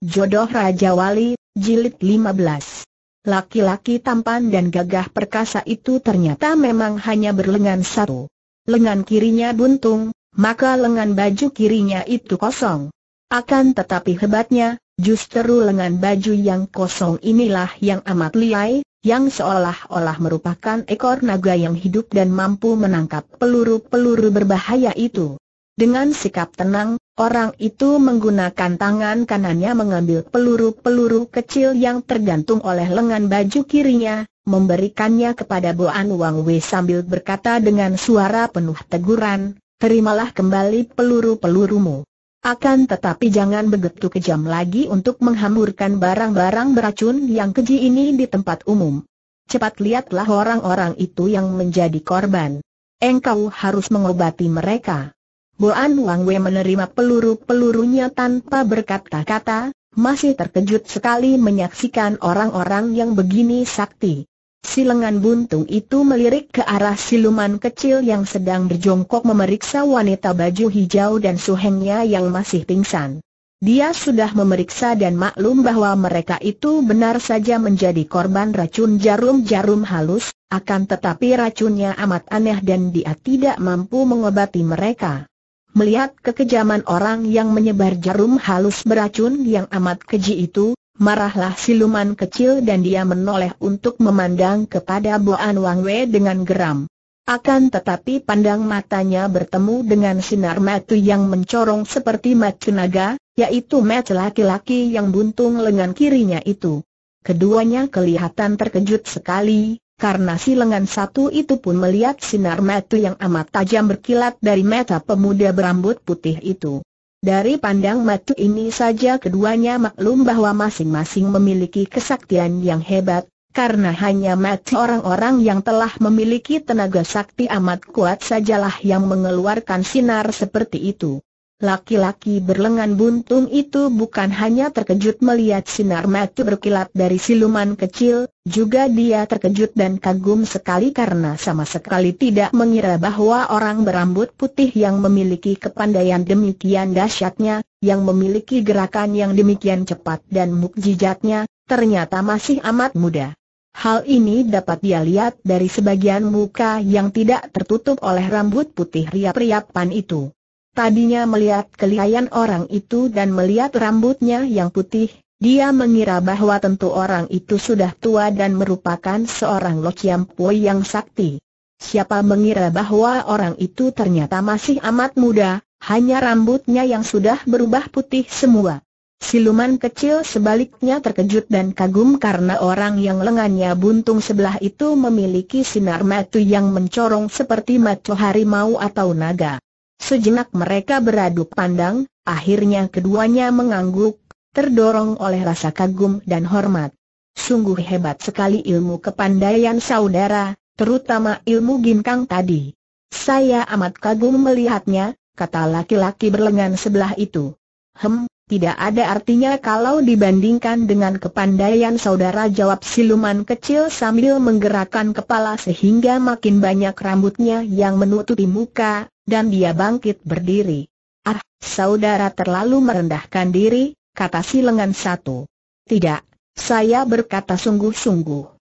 Jodoh Raja Wali, Jilid 15 Laki-laki tampan dan gagah perkasa itu ternyata memang hanya berlengan satu Lengan kirinya buntung, maka lengan baju kirinya itu kosong Akan tetapi hebatnya, justru lengan baju yang kosong inilah yang amat liai Yang seolah-olah merupakan ekor naga yang hidup dan mampu menangkap peluru-peluru berbahaya itu Dengan sikap tenang, Orang itu menggunakan tangan kanannya mengambil peluru-peluru kecil yang tergantung oleh lengan baju kirinya, memberikannya kepada Boan Wang Wei sambil berkata dengan suara penuh teguran, terimalah kembali peluru-pelurumu. Akan tetapi jangan begitu kejam lagi untuk menghamburkan barang-barang beracun yang keji ini di tempat umum. Cepat lihatlah orang-orang itu yang menjadi korban. Engkau harus mengobati mereka. Boan Wang Wei menerima peluru-pelurunya tanpa berkata-kata, masih terkejut sekali menyaksikan orang-orang yang begini sakti. Si lengan buntung itu melirik ke arah siluman kecil yang sedang berjongkok memeriksa wanita baju hijau dan suhengnya yang masih pingsan. Dia sudah memeriksa dan maklum bahwa mereka itu benar saja menjadi korban racun jarum-jarum halus, akan tetapi racunnya amat aneh dan dia tidak mampu mengobati mereka. Melihat kekejaman orang yang menyebar jarum halus beracun yang amat keji itu, marahlah siluman kecil dan dia menoleh untuk memandang kepada Boan Wang Wei dengan geram. Akan tetapi pandang matanya bertemu dengan sinar mata yang mencorong seperti mata naga, yaitu mata laki-laki yang buntung lengan kirinya itu. Keduanya kelihatan terkejut sekali, karena si lengan satu itu pun melihat sinar mata yang amat tajam berkilat dari mata pemuda berambut putih itu. Dari pandang mata ini saja keduanya maklum bahwa masing-masing memiliki kesaktian yang hebat, karena hanya mati orang-orang yang telah memiliki tenaga sakti amat kuat sajalah yang mengeluarkan sinar seperti itu. Laki-laki berlengan buntung itu bukan hanya terkejut melihat sinar mata berkilat dari siluman kecil, juga dia terkejut dan kagum sekali karena sama sekali tidak mengira bahwa orang berambut putih yang memiliki kepandaian demikian dahsyatnya, yang memiliki gerakan yang demikian cepat dan mukjizatnya, ternyata masih amat muda. Hal ini dapat dia lihat dari sebagian muka yang tidak tertutup oleh rambut putih riap-riapan itu. Tadinya melihat kelihayan orang itu dan melihat rambutnya yang putih, dia mengira bahwa tentu orang itu sudah tua dan merupakan seorang Lo Pui yang sakti. Siapa mengira bahwa orang itu ternyata masih amat muda, hanya rambutnya yang sudah berubah putih semua. Siluman kecil sebaliknya terkejut dan kagum karena orang yang lengannya buntung sebelah itu memiliki sinar mata yang mencorong seperti mata harimau atau naga. Sejenak mereka beradu pandang, akhirnya keduanya mengangguk, terdorong oleh rasa kagum dan hormat. Sungguh hebat sekali ilmu kepandaian saudara, terutama ilmu ginkang tadi. Saya amat kagum melihatnya, kata laki-laki berlengan sebelah itu. Hem, tidak ada artinya kalau dibandingkan dengan kepandaian saudara jawab siluman kecil sambil menggerakkan kepala sehingga makin banyak rambutnya yang menutupi muka, dan dia bangkit berdiri. Ah, saudara terlalu merendahkan diri, kata si lengan satu. Tidak, saya berkata sungguh-sungguh.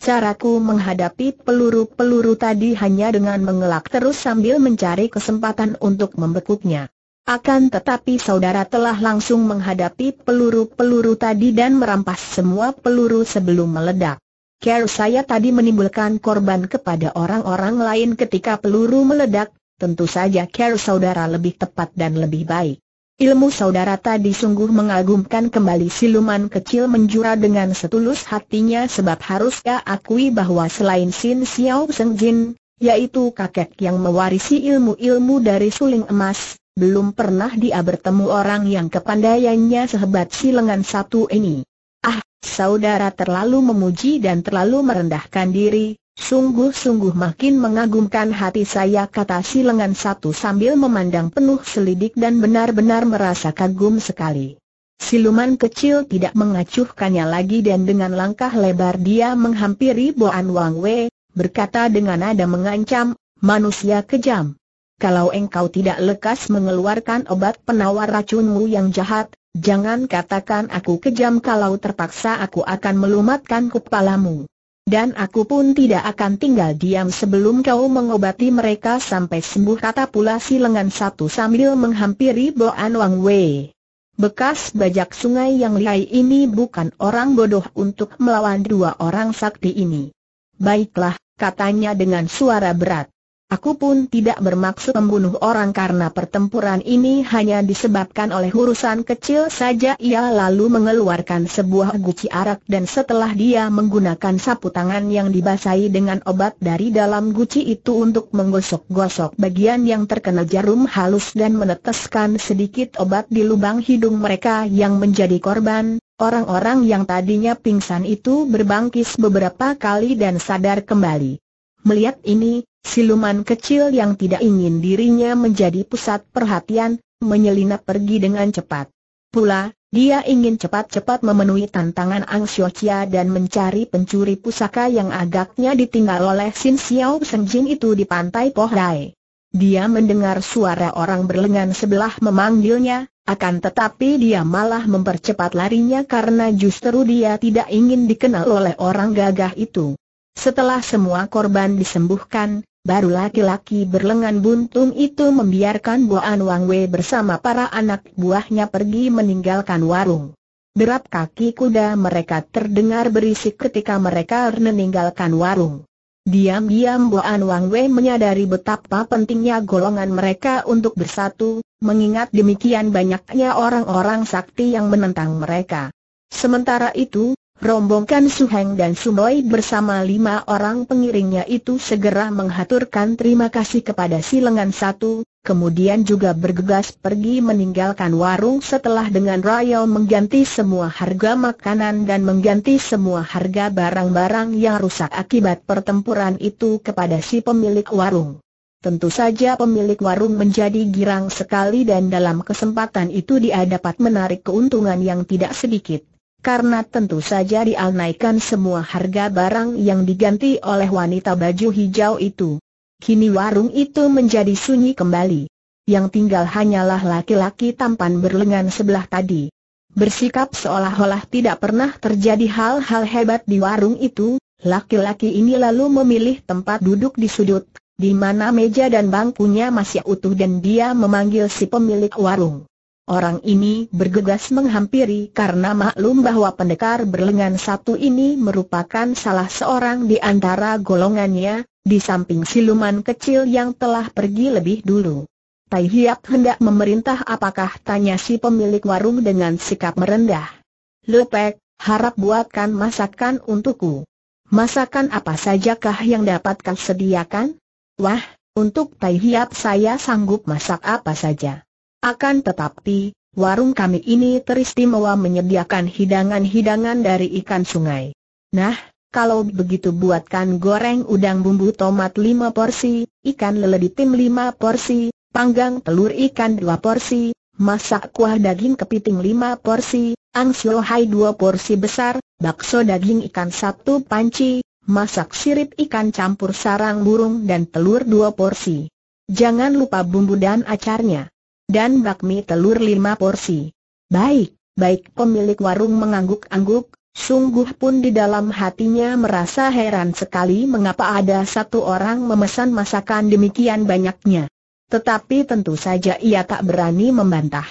Caraku menghadapi peluru-peluru tadi hanya dengan mengelak terus sambil mencari kesempatan untuk membekuknya. Akan tetapi saudara telah langsung menghadapi peluru-peluru tadi dan merampas semua peluru sebelum meledak. Care saya tadi menimbulkan korban kepada orang-orang lain ketika peluru meledak, Tentu saja care saudara lebih tepat dan lebih baik. Ilmu saudara tadi sungguh mengagumkan kembali siluman kecil menjura dengan setulus hatinya sebab haruskah akui bahwa selain Sin Xiao Seng Jin, yaitu kakek yang mewarisi ilmu-ilmu dari suling emas, belum pernah dia bertemu orang yang kepandaiannya sehebat si lengan satu ini. Ah, saudara terlalu memuji dan terlalu merendahkan diri, Sungguh-sungguh makin mengagumkan hati saya kata si lengan satu sambil memandang penuh selidik dan benar-benar merasa kagum sekali. Siluman kecil tidak mengacuhkannya lagi dan dengan langkah lebar dia menghampiri Boan Wang Wei, berkata dengan nada mengancam, manusia kejam. Kalau engkau tidak lekas mengeluarkan obat penawar racunmu yang jahat, jangan katakan aku kejam kalau terpaksa aku akan melumatkan kepalamu dan aku pun tidak akan tinggal diam sebelum kau mengobati mereka sampai sembuh kata pula si lengan satu sambil menghampiri Boan Wang Wei. Bekas bajak sungai yang lihai ini bukan orang bodoh untuk melawan dua orang sakti ini. Baiklah, katanya dengan suara berat. Aku pun tidak bermaksud membunuh orang karena pertempuran ini hanya disebabkan oleh urusan kecil saja ia lalu mengeluarkan sebuah guci arak dan setelah dia menggunakan sapu tangan yang dibasahi dengan obat dari dalam guci itu untuk menggosok-gosok bagian yang terkena jarum halus dan meneteskan sedikit obat di lubang hidung mereka yang menjadi korban, orang-orang yang tadinya pingsan itu berbangkis beberapa kali dan sadar kembali. Melihat ini, Siluman kecil yang tidak ingin dirinya menjadi pusat perhatian, menyelinap pergi dengan cepat. Pula, dia ingin cepat-cepat memenuhi tantangan Ang Xiao dan mencari pencuri pusaka yang agaknya ditinggal oleh Sin Xiao Sen Jin itu di pantai Poh Dai. Dia mendengar suara orang berlengan sebelah memanggilnya, akan tetapi dia malah mempercepat larinya karena justru dia tidak ingin dikenal oleh orang gagah itu. Setelah semua korban disembuhkan, baru laki-laki berlengan buntung itu membiarkan Boan Wang Wei bersama para anak buahnya pergi meninggalkan warung. Derap kaki kuda mereka terdengar berisik ketika mereka meninggalkan warung. Diam-diam Boan Wang Wei menyadari betapa pentingnya golongan mereka untuk bersatu, mengingat demikian banyaknya orang-orang sakti yang menentang mereka. Sementara itu, Rombongan Suheng dan Sumoi bersama lima orang pengiringnya itu segera menghaturkan terima kasih kepada si lengan satu, kemudian juga bergegas pergi meninggalkan warung setelah dengan Rayo mengganti semua harga makanan dan mengganti semua harga barang-barang yang rusak akibat pertempuran itu kepada si pemilik warung. Tentu saja pemilik warung menjadi girang sekali dan dalam kesempatan itu dia dapat menarik keuntungan yang tidak sedikit karena tentu saja dialnaikan semua harga barang yang diganti oleh wanita baju hijau itu. Kini warung itu menjadi sunyi kembali. Yang tinggal hanyalah laki-laki tampan berlengan sebelah tadi. Bersikap seolah-olah tidak pernah terjadi hal-hal hebat di warung itu, laki-laki ini lalu memilih tempat duduk di sudut, di mana meja dan bangkunya masih utuh dan dia memanggil si pemilik warung. Orang ini bergegas menghampiri karena maklum bahwa pendekar berlengan satu ini merupakan salah seorang di antara golongannya, di samping siluman kecil yang telah pergi lebih dulu. Tai Hiap hendak memerintah apakah tanya si pemilik warung dengan sikap merendah. Lepek, harap buatkan masakan untukku. Masakan apa sajakah yang dapatkan sediakan? Wah, untuk Tai Hiap saya sanggup masak apa saja. Akan tetapi, warung kami ini teristimewa menyediakan hidangan-hidangan dari ikan sungai. Nah, kalau begitu buatkan goreng udang bumbu tomat 5 porsi, ikan lele di tim 5 porsi, panggang telur ikan 2 porsi, masak kuah daging kepiting 5 porsi, angsuo hai 2 porsi besar, bakso daging ikan 1 panci, masak sirip ikan campur sarang burung dan telur 2 porsi. Jangan lupa bumbu dan acarnya dan bakmi telur lima porsi. Baik, baik pemilik warung mengangguk-angguk, sungguh pun di dalam hatinya merasa heran sekali mengapa ada satu orang memesan masakan demikian banyaknya. Tetapi tentu saja ia tak berani membantah.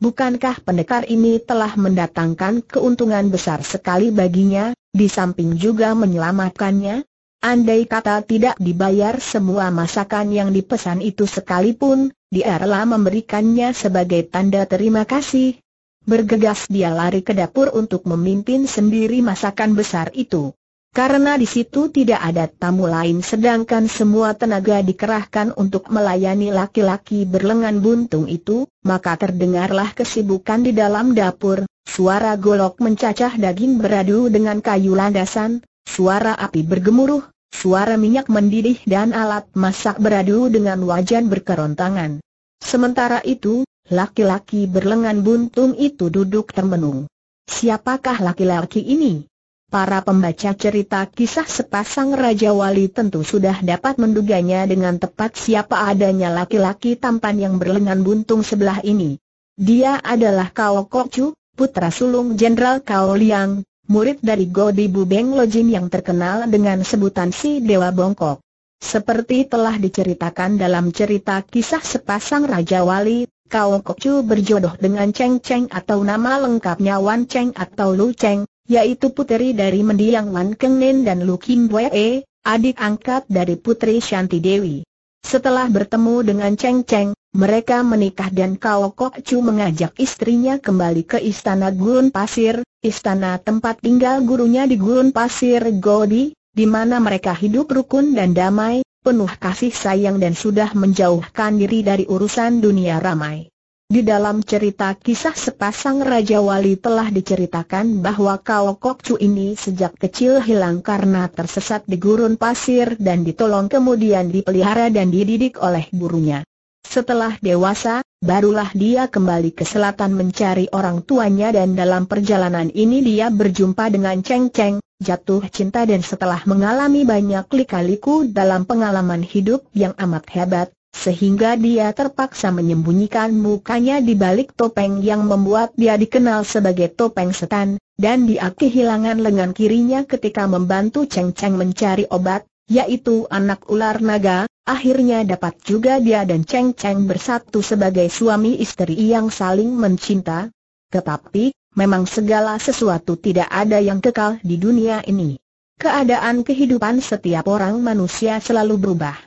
Bukankah pendekar ini telah mendatangkan keuntungan besar sekali baginya, di samping juga menyelamatkannya? Andai kata tidak dibayar semua masakan yang dipesan itu sekalipun, dia rela memberikannya sebagai tanda terima kasih. Bergegas dia lari ke dapur untuk memimpin sendiri masakan besar itu. Karena di situ tidak ada tamu lain sedangkan semua tenaga dikerahkan untuk melayani laki-laki berlengan buntung itu, maka terdengarlah kesibukan di dalam dapur, suara golok mencacah daging beradu dengan kayu landasan, Suara api bergemuruh, suara minyak mendidih dan alat masak beradu dengan wajan berkerontangan. Sementara itu, laki-laki berlengan buntung itu duduk termenung. Siapakah laki-laki ini? Para pembaca cerita kisah sepasang Raja Wali tentu sudah dapat menduganya dengan tepat siapa adanya laki-laki tampan yang berlengan buntung sebelah ini. Dia adalah Kao Kokcu, putra sulung Jenderal Kao Liang, murid dari Godi Bubeng Lojin yang terkenal dengan sebutan si Dewa Bongkok. Seperti telah diceritakan dalam cerita kisah sepasang Raja Wali, Kao Kokcu berjodoh dengan Cheng Cheng atau nama lengkapnya Wan Cheng atau Lu Cheng, yaitu puteri dari mendiang Wan Keng Nen dan Lu Kim E, adik angkat dari putri Shanti Dewi. Setelah bertemu dengan Cheng Cheng, mereka menikah dan Kao Kokcu mengajak istrinya kembali ke Istana Gurun Pasir, istana tempat tinggal gurunya di gurun pasir Godi, di mana mereka hidup rukun dan damai, penuh kasih sayang dan sudah menjauhkan diri dari urusan dunia ramai. Di dalam cerita kisah sepasang Raja Wali telah diceritakan bahwa Kao Kokcu ini sejak kecil hilang karena tersesat di gurun pasir dan ditolong kemudian dipelihara dan dididik oleh gurunya. Setelah dewasa, barulah dia kembali ke selatan mencari orang tuanya dan dalam perjalanan ini dia berjumpa dengan Cheng Cheng, jatuh cinta dan setelah mengalami banyak lika-liku dalam pengalaman hidup yang amat hebat, sehingga dia terpaksa menyembunyikan mukanya di balik topeng yang membuat dia dikenal sebagai topeng setan, dan dia kehilangan lengan kirinya ketika membantu Cheng Cheng mencari obat, yaitu anak ular naga, akhirnya dapat juga dia dan Cheng Cheng bersatu sebagai suami istri yang saling mencinta. Tetapi, memang segala sesuatu tidak ada yang kekal di dunia ini. Keadaan kehidupan setiap orang manusia selalu berubah.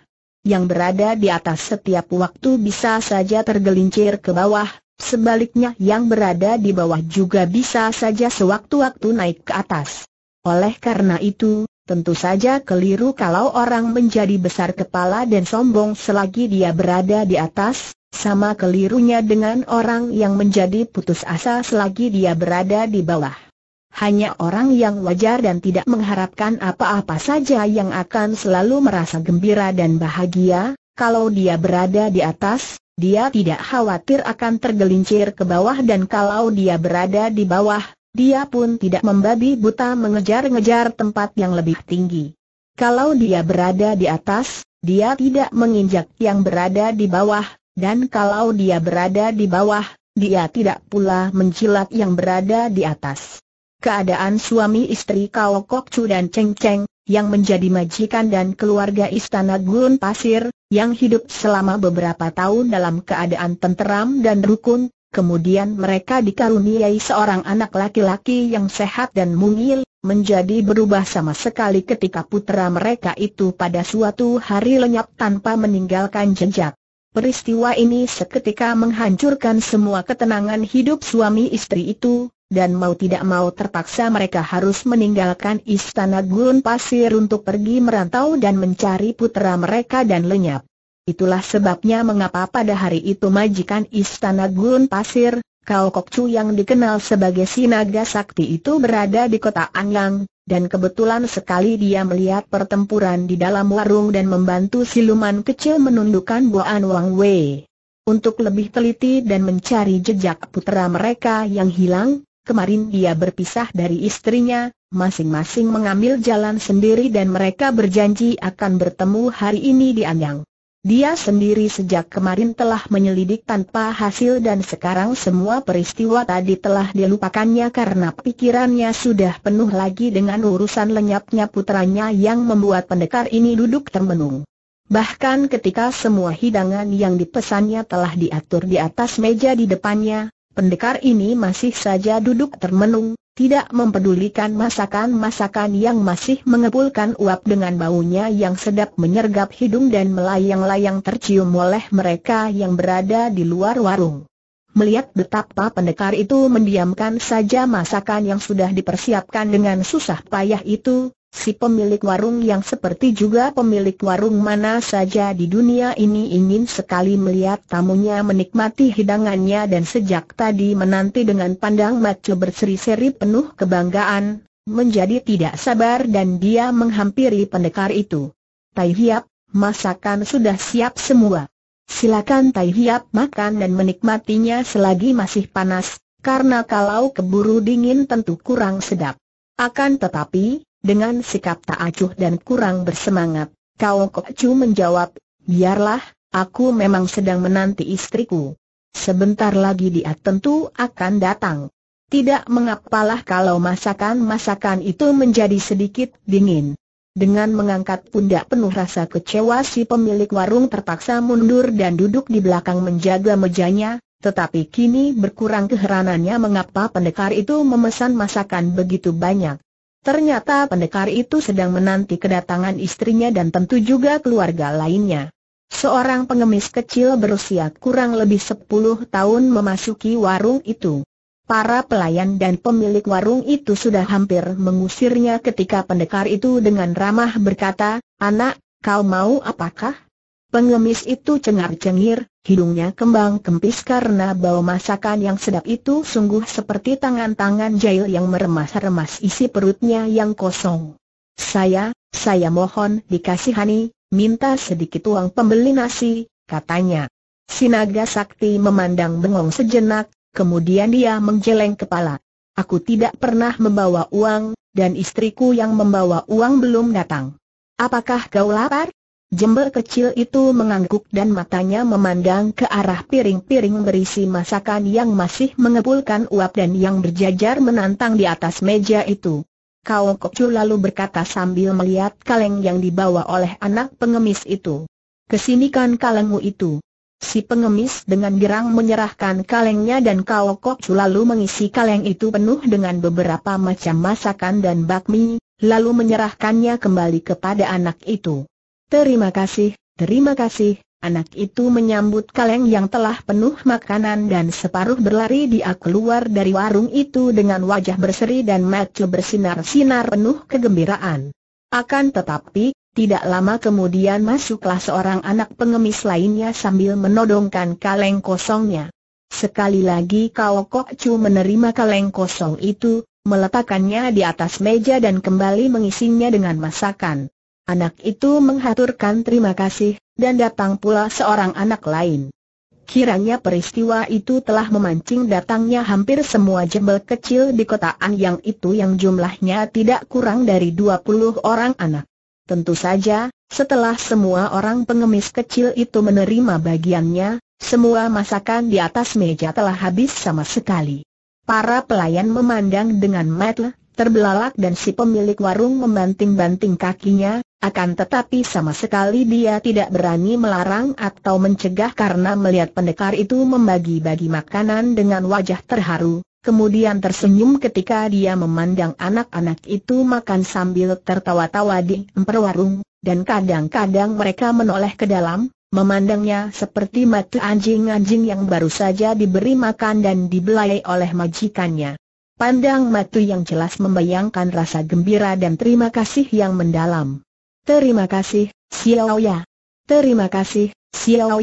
Yang berada di atas setiap waktu bisa saja tergelincir ke bawah, sebaliknya yang berada di bawah juga bisa saja sewaktu-waktu naik ke atas. Oleh karena itu, Tentu saja keliru kalau orang menjadi besar kepala dan sombong selagi dia berada di atas, sama kelirunya dengan orang yang menjadi putus asa selagi dia berada di bawah. Hanya orang yang wajar dan tidak mengharapkan apa-apa saja yang akan selalu merasa gembira dan bahagia, kalau dia berada di atas, dia tidak khawatir akan tergelincir ke bawah dan kalau dia berada di bawah, dia pun tidak membabi buta mengejar-ngejar tempat yang lebih tinggi. Kalau dia berada di atas, dia tidak menginjak yang berada di bawah, dan kalau dia berada di bawah, dia tidak pula menjilat yang berada di atas. Keadaan suami istri Kao Chu dan Cheng Cheng, yang menjadi majikan dan keluarga istana Gurun Pasir, yang hidup selama beberapa tahun dalam keadaan tenteram dan rukun, Kemudian mereka dikaruniai seorang anak laki-laki yang sehat dan mungil, menjadi berubah sama sekali ketika putera mereka itu pada suatu hari lenyap tanpa meninggalkan jejak. Peristiwa ini seketika menghancurkan semua ketenangan hidup suami istri itu, dan mau tidak mau terpaksa mereka harus meninggalkan istana gurun pasir untuk pergi merantau dan mencari putera mereka dan lenyap. Itulah sebabnya mengapa pada hari itu majikan istana gurun pasir, Kau Kokcu yang dikenal sebagai Sinaga Sakti itu berada di kota Anglang, dan kebetulan sekali dia melihat pertempuran di dalam warung dan membantu siluman kecil menundukkan Boan Wang Wei. Untuk lebih teliti dan mencari jejak putera mereka yang hilang, kemarin dia berpisah dari istrinya, masing-masing mengambil jalan sendiri dan mereka berjanji akan bertemu hari ini di Anyang. Dia sendiri sejak kemarin telah menyelidik tanpa hasil dan sekarang semua peristiwa tadi telah dilupakannya karena pikirannya sudah penuh lagi dengan urusan lenyapnya putranya yang membuat pendekar ini duduk termenung. Bahkan ketika semua hidangan yang dipesannya telah diatur di atas meja di depannya, pendekar ini masih saja duduk termenung, tidak mempedulikan masakan-masakan yang masih mengepulkan uap dengan baunya yang sedap menyergap hidung dan melayang-layang tercium oleh mereka yang berada di luar warung. Melihat betapa pendekar itu mendiamkan saja masakan yang sudah dipersiapkan dengan susah payah itu, Si pemilik warung yang seperti juga pemilik warung mana saja di dunia ini ingin sekali melihat tamunya menikmati hidangannya dan sejak tadi menanti dengan pandang mata berseri-seri penuh kebanggaan, menjadi tidak sabar dan dia menghampiri pendekar itu. Tai Hiap, masakan sudah siap semua. Silakan Tai Hiap makan dan menikmatinya selagi masih panas, karena kalau keburu dingin tentu kurang sedap. Akan tetapi, dengan sikap tak acuh dan kurang bersemangat. Kau Kokcu menjawab, biarlah, aku memang sedang menanti istriku. Sebentar lagi dia tentu akan datang. Tidak mengapalah kalau masakan-masakan itu menjadi sedikit dingin. Dengan mengangkat pundak penuh rasa kecewa si pemilik warung terpaksa mundur dan duduk di belakang menjaga mejanya, tetapi kini berkurang keheranannya mengapa pendekar itu memesan masakan begitu banyak. Ternyata pendekar itu sedang menanti kedatangan istrinya dan tentu juga keluarga lainnya. Seorang pengemis kecil berusia kurang lebih 10 tahun memasuki warung itu. Para pelayan dan pemilik warung itu sudah hampir mengusirnya ketika pendekar itu dengan ramah berkata, Anak, kau mau apakah? Pengemis itu cengar-cengir, hidungnya kembang kempis karena bau masakan yang sedap itu sungguh seperti tangan-tangan jail yang meremas-remas isi perutnya yang kosong. Saya, saya mohon dikasihani, minta sedikit uang pembeli nasi, katanya. Sinaga Sakti memandang bengong sejenak, kemudian dia menggeleng kepala. Aku tidak pernah membawa uang, dan istriku yang membawa uang belum datang. Apakah kau lapar? Jember kecil itu mengangguk dan matanya memandang ke arah piring-piring berisi masakan yang masih mengepulkan uap dan yang berjajar menantang di atas meja itu. Kau Kokcu lalu berkata sambil melihat kaleng yang dibawa oleh anak pengemis itu. Kesinikan kalengmu itu. Si pengemis dengan girang menyerahkan kalengnya dan Kau Kokcu lalu mengisi kaleng itu penuh dengan beberapa macam masakan dan bakmi, lalu menyerahkannya kembali kepada anak itu. Terima kasih, terima kasih, Anak itu menyambut kaleng yang telah penuh makanan dan separuh berlari dia keluar dari warung itu dengan wajah berseri dan mata bersinar-sinar penuh kegembiraan. Akan tetapi, tidak lama kemudian masuklah seorang anak pengemis lainnya sambil menodongkan kaleng kosongnya. Sekali lagi Kao Kok Chu menerima kaleng kosong itu, meletakkannya di atas meja dan kembali mengisinya dengan masakan. Anak itu menghaturkan terima kasih, dan datang pula seorang anak lain. Kiranya peristiwa itu telah memancing datangnya hampir semua jebel kecil di kotaan yang itu yang jumlahnya tidak kurang dari 20 orang anak. Tentu saja, setelah semua orang pengemis kecil itu menerima bagiannya, semua masakan di atas meja telah habis sama sekali. Para pelayan memandang dengan mata terbelalak dan si pemilik warung membanting-banting kakinya, akan tetapi sama sekali dia tidak berani melarang atau mencegah karena melihat pendekar itu membagi-bagi makanan dengan wajah terharu, kemudian tersenyum ketika dia memandang anak-anak itu makan sambil tertawa-tawa di warung, dan kadang-kadang mereka menoleh ke dalam, memandangnya seperti mata anjing-anjing yang baru saja diberi makan dan dibelai oleh majikannya. Pandang matu yang jelas membayangkan rasa gembira dan terima kasih yang mendalam. Terima kasih, Xiao Terima kasih, Xiao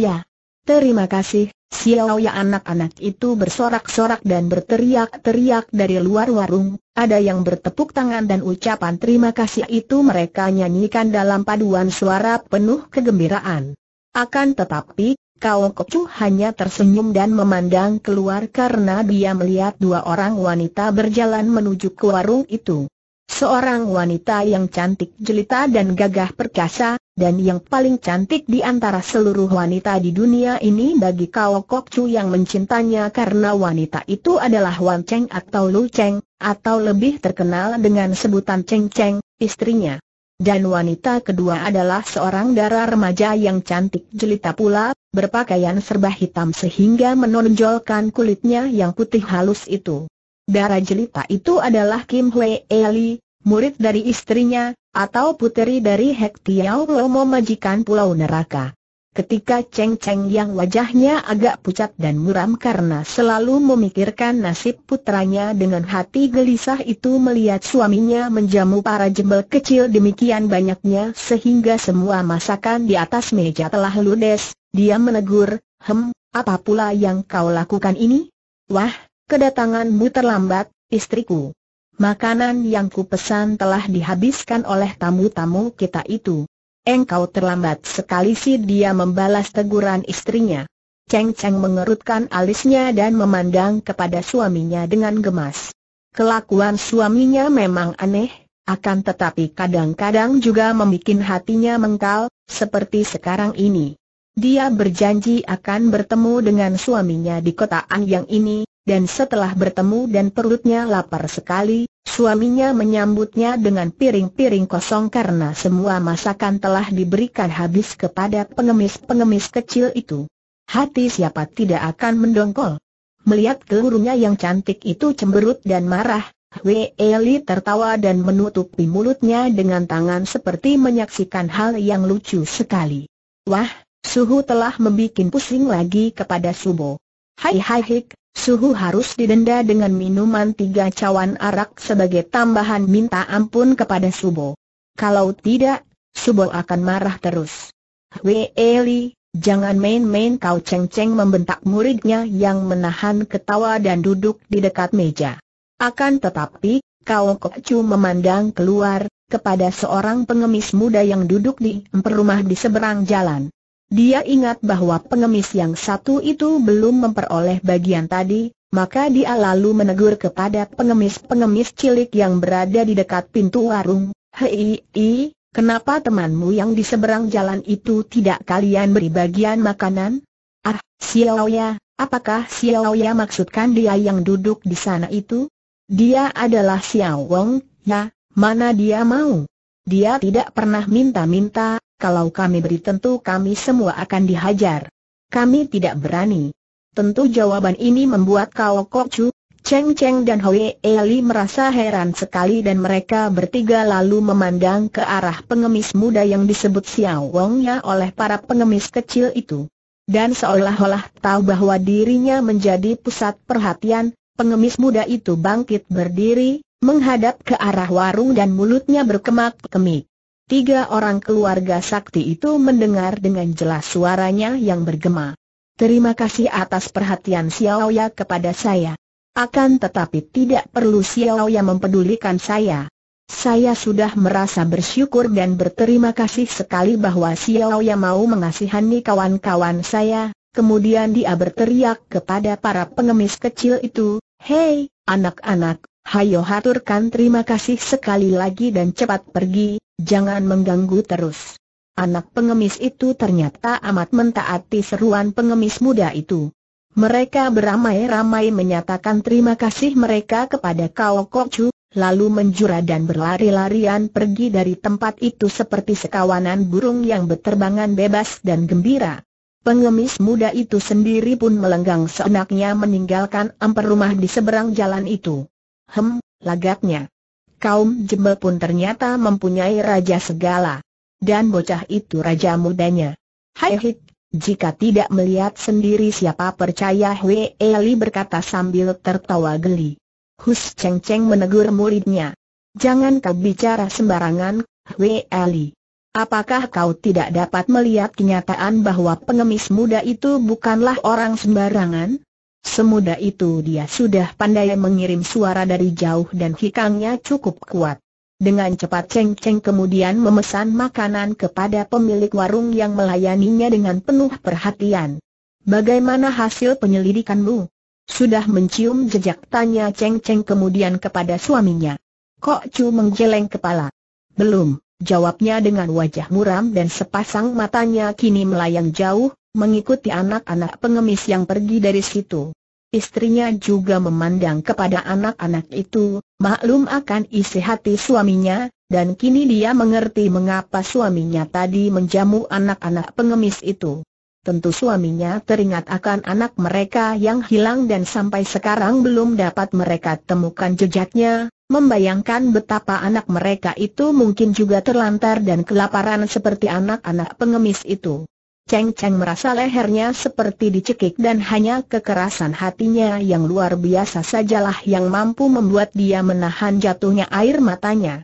Terima kasih, Xiao anak-anak itu bersorak-sorak dan berteriak-teriak dari luar warung, ada yang bertepuk tangan dan ucapan terima kasih itu mereka nyanyikan dalam paduan suara penuh kegembiraan. Akan tetapi, Kau Kocu hanya tersenyum dan memandang keluar karena dia melihat dua orang wanita berjalan menuju ke warung itu. Seorang wanita yang cantik jelita dan gagah perkasa, dan yang paling cantik di antara seluruh wanita di dunia ini bagi Kao Kok Chu yang mencintanya karena wanita itu adalah Wan Cheng atau Lu Cheng, atau lebih terkenal dengan sebutan Cheng Cheng, istrinya. Dan wanita kedua adalah seorang darah remaja yang cantik jelita pula, berpakaian serba hitam sehingga menonjolkan kulitnya yang putih halus itu darah jelita itu adalah Kim Hwee Eli, murid dari istrinya, atau puteri dari Hek Tiao Lomo majikan Pulau Neraka. Ketika Cheng Cheng yang wajahnya agak pucat dan muram karena selalu memikirkan nasib putranya dengan hati gelisah itu melihat suaminya menjamu para jembel kecil demikian banyaknya sehingga semua masakan di atas meja telah ludes, dia menegur, Hem, apa pula yang kau lakukan ini? Wah, Kedatanganmu terlambat, istriku. Makanan yang kupesan telah dihabiskan oleh tamu-tamu kita itu. Engkau terlambat sekali sih dia membalas teguran istrinya. Cheng Cheng mengerutkan alisnya dan memandang kepada suaminya dengan gemas. Kelakuan suaminya memang aneh, akan tetapi kadang-kadang juga membuat hatinya mengkal, seperti sekarang ini. Dia berjanji akan bertemu dengan suaminya di kota yang ini, dan setelah bertemu dan perutnya lapar sekali, suaminya menyambutnya dengan piring-piring kosong karena semua masakan telah diberikan habis kepada pengemis-pengemis kecil itu. Hati siapa tidak akan mendongkol. Melihat gurunya yang cantik itu cemberut dan marah, Wei Eli tertawa dan menutupi mulutnya dengan tangan seperti menyaksikan hal yang lucu sekali. Wah, Suhu telah membuat pusing lagi kepada Subo. Hai hai hik, Suhu harus didenda dengan minuman tiga cawan arak sebagai tambahan minta ampun kepada Subo. Kalau tidak, Subo akan marah terus. Wei Eli, jangan main-main kau ceng-ceng membentak muridnya yang menahan ketawa dan duduk di dekat meja. Akan tetapi, kau Kok kokcu memandang keluar, kepada seorang pengemis muda yang duduk di emper rumah di seberang jalan. Dia ingat bahwa pengemis yang satu itu belum memperoleh bagian tadi, maka dia lalu menegur kepada pengemis-pengemis cilik yang berada di dekat pintu warung, Hei, i, kenapa temanmu yang di seberang jalan itu tidak kalian beri bagian makanan? Ah, Xiaoya, apakah Xiaoya maksudkan dia yang duduk di sana itu? Dia adalah Xiao Wong, ya, mana dia mau? Dia tidak pernah minta-minta, kalau kami beri tentu kami semua akan dihajar. Kami tidak berani. Tentu jawaban ini membuat Kao Kok Chu, Cheng Cheng dan Hoi Eli merasa heran sekali dan mereka bertiga lalu memandang ke arah pengemis muda yang disebut Xiao Wongnya oleh para pengemis kecil itu. Dan seolah-olah tahu bahwa dirinya menjadi pusat perhatian, pengemis muda itu bangkit berdiri, menghadap ke arah warung dan mulutnya berkemak-kemik. Tiga orang keluarga sakti itu mendengar dengan jelas suaranya yang bergema. Terima kasih atas perhatian Xiao Ya kepada saya. Akan tetapi tidak perlu Xiao Ya mempedulikan saya. Saya sudah merasa bersyukur dan berterima kasih sekali bahwa Xiao Ya mau mengasihani kawan-kawan saya. Kemudian dia berteriak kepada para pengemis kecil itu, Hei, anak-anak, hayo haturkan terima kasih sekali lagi dan cepat pergi, Jangan mengganggu terus. Anak pengemis itu ternyata amat mentaati seruan pengemis muda itu. Mereka beramai-ramai menyatakan terima kasih mereka kepada Kao Kocu, lalu menjura dan berlari-larian pergi dari tempat itu seperti sekawanan burung yang berterbangan bebas dan gembira. Pengemis muda itu sendiri pun melenggang seenaknya meninggalkan amper rumah di seberang jalan itu. Hem, lagaknya kaum Jembe pun ternyata mempunyai raja segala. Dan bocah itu raja mudanya. Hai hik, jika tidak melihat sendiri siapa percaya Hwe Eli berkata sambil tertawa geli. Hus Cheng Cheng menegur muridnya. Jangan kau bicara sembarangan, Hwe Eli. Apakah kau tidak dapat melihat kenyataan bahwa pengemis muda itu bukanlah orang sembarangan? Semudah itu dia sudah pandai mengirim suara dari jauh dan hikangnya cukup kuat. Dengan cepat Cheng Cheng kemudian memesan makanan kepada pemilik warung yang melayaninya dengan penuh perhatian. Bagaimana hasil penyelidikanmu? Sudah mencium jejak tanya Cheng Cheng kemudian kepada suaminya. Kok Chu menggeleng kepala? Belum, jawabnya dengan wajah muram dan sepasang matanya kini melayang jauh, mengikuti anak-anak pengemis yang pergi dari situ. Istrinya juga memandang kepada anak-anak itu, maklum akan isi hati suaminya, dan kini dia mengerti mengapa suaminya tadi menjamu anak-anak pengemis itu. Tentu suaminya teringat akan anak mereka yang hilang dan sampai sekarang belum dapat mereka temukan jejaknya, membayangkan betapa anak mereka itu mungkin juga terlantar dan kelaparan seperti anak-anak pengemis itu. Cheng Cheng merasa lehernya seperti dicekik dan hanya kekerasan hatinya yang luar biasa sajalah yang mampu membuat dia menahan jatuhnya air matanya.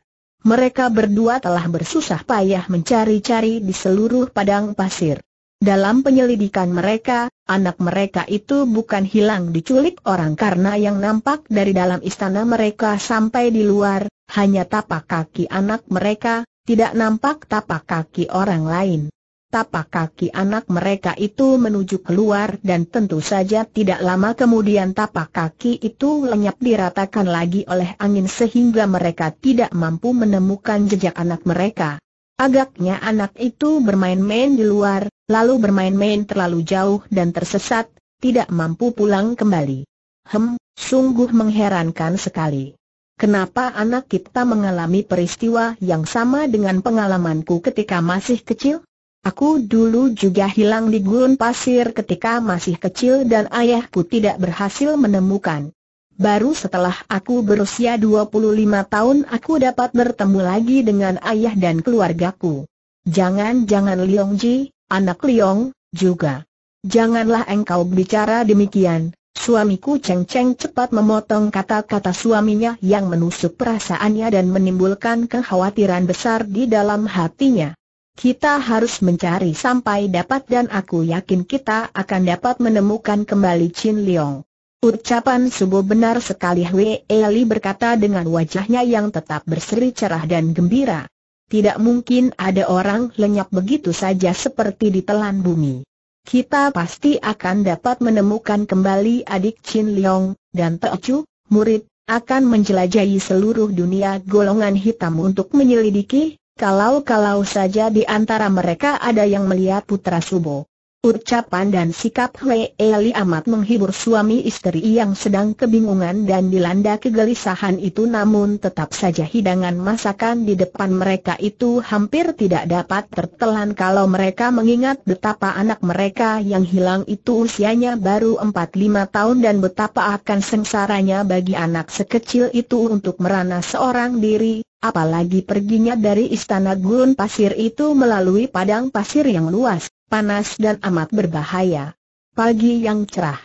Mereka berdua telah bersusah payah mencari-cari di seluruh padang pasir. Dalam penyelidikan mereka, anak mereka itu bukan hilang diculik orang karena yang nampak dari dalam istana mereka sampai di luar, hanya tapak kaki anak mereka, tidak nampak tapak kaki orang lain tapak kaki anak mereka itu menuju keluar dan tentu saja tidak lama kemudian tapak kaki itu lenyap diratakan lagi oleh angin sehingga mereka tidak mampu menemukan jejak anak mereka. Agaknya anak itu bermain-main di luar, lalu bermain-main terlalu jauh dan tersesat, tidak mampu pulang kembali. Hem, sungguh mengherankan sekali. Kenapa anak kita mengalami peristiwa yang sama dengan pengalamanku ketika masih kecil? Aku dulu juga hilang di gurun pasir ketika masih kecil dan ayahku tidak berhasil menemukan. Baru setelah aku berusia 25 tahun aku dapat bertemu lagi dengan ayah dan keluargaku. Jangan-jangan Liong Ji, anak Liong, juga. Janganlah engkau bicara demikian, Suamiku Cheng Cheng cepat memotong kata-kata suaminya yang menusuk perasaannya dan menimbulkan kekhawatiran besar di dalam hatinya. Kita harus mencari sampai dapat dan aku yakin kita akan dapat menemukan kembali Chin Leong. Ucapan subuh benar sekali Wei Eli berkata dengan wajahnya yang tetap berseri cerah dan gembira. Tidak mungkin ada orang lenyap begitu saja seperti ditelan bumi. Kita pasti akan dapat menemukan kembali adik Chin Leong, dan Teocu, murid, akan menjelajahi seluruh dunia golongan hitam untuk menyelidiki, kalau-kalau saja di antara mereka ada yang melihat putra Subo. Ucapan dan sikap Hwee Eli amat menghibur suami istri yang sedang kebingungan dan dilanda kegelisahan itu namun tetap saja hidangan masakan di depan mereka itu hampir tidak dapat tertelan kalau mereka mengingat betapa anak mereka yang hilang itu usianya baru 4-5 tahun dan betapa akan sengsaranya bagi anak sekecil itu untuk merana seorang diri, apalagi perginya dari istana gurun pasir itu melalui padang pasir yang luas panas dan amat berbahaya. Pagi yang cerah.